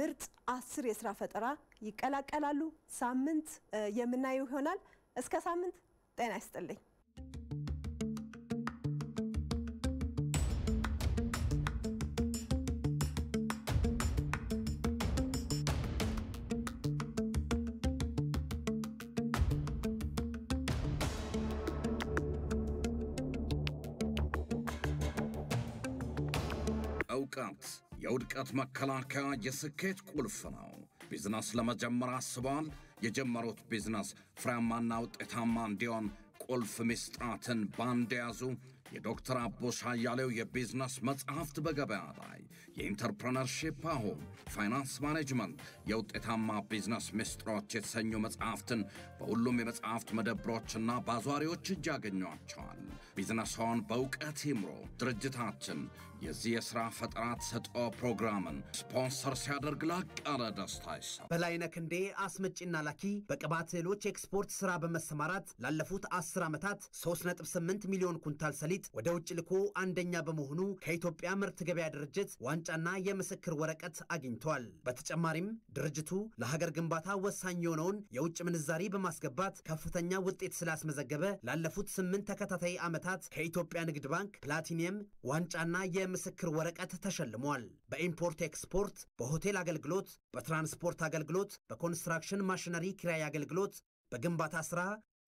ምርጥ አስር የስራ ፈጠራ ይቀላቀላሉ? ሳምንት የምናየው ይሆናል። እስከ ሳምንት ጤና ይስጥልኝ። ውድቀት የውድቀት መከላከያ የስኬት ቁልፍ ነው። ቢዝነስ ለመጀመር አስበዋል? የጀመሩት ቢዝነስ ፍሬያማና ውጤታማ እንዲሆን ቁልፍ ምስጢራትን ባንድ ያዙ። የዶክተር አቦሽ አያሌው የቢዝነስ መጽሐፍት በገበያ ላይ የኢንተርፕረነርሺፕ አሁን ፋይናንስ ማኔጅመንት፣ የውጤታማ ቢዝነስ ምስጢሮች የተሰኙ መጽሐፍትን በሁሉም የመጽሐፍት መደብሮችና ባዟሪዎች እጅ ያገኟቸዋል። ቢዝነስዎን በእውቀት ይምሮ ድርጅታችን የዚህ የሥራ ፈጠራ ተሰጥኦ ፕሮግራምን ስፖንሰር ሲያደርግ ላቀረ ደስታ ይሰማል። በላይነህ ክንዴ አስመጪና ላኪ በቅባት እህሎች ኤክስፖርት ሥራ በመሰማራት ላለፉት 10 ዓመታት 3.8 ሚሊዮን ኩንታል ሰሊጥ ወደ ውጭ ልኮ አንደኛ በመሆኑ ከኢትዮጵያ ምርት ገበያ ድርጅት ዋንጫና የምስክር ወረቀት አግኝቷል። በተጨማሪም ድርጅቱ ለሀገር ግንባታ ወሳኝ የሆነውን የውጭ ምንዛሪ በማስገባት ከፍተኛ ውጤት ስላስመዘገበ ላለፉት 8 ተከታታይ ዓመታት ከኢትዮጵያ ንግድ ባንክ ፕላቲኒየም ዋንጫና የ የምስክር ወረቀት ተሸልሟል። በኢምፖርት ኤክስፖርት፣ በሆቴል አገልግሎት፣ በትራንስፖርት አገልግሎት፣ በኮንስትራክሽን ማሽነሪ ኪራይ አገልግሎት፣ በግንባታ ሥራ፣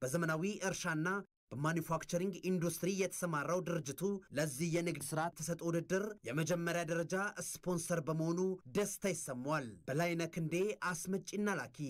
በዘመናዊ እርሻና በማኒፋክቸሪንግ ኢንዱስትሪ የተሰማራው ድርጅቱ ለዚህ የንግድ ሥራ ተሰጥኦ ውድድር የመጀመሪያ ደረጃ ስፖንሰር በመሆኑ ደስታ ይሰማዋል። በላይነህ ክንዴ አስመጪና ላኪ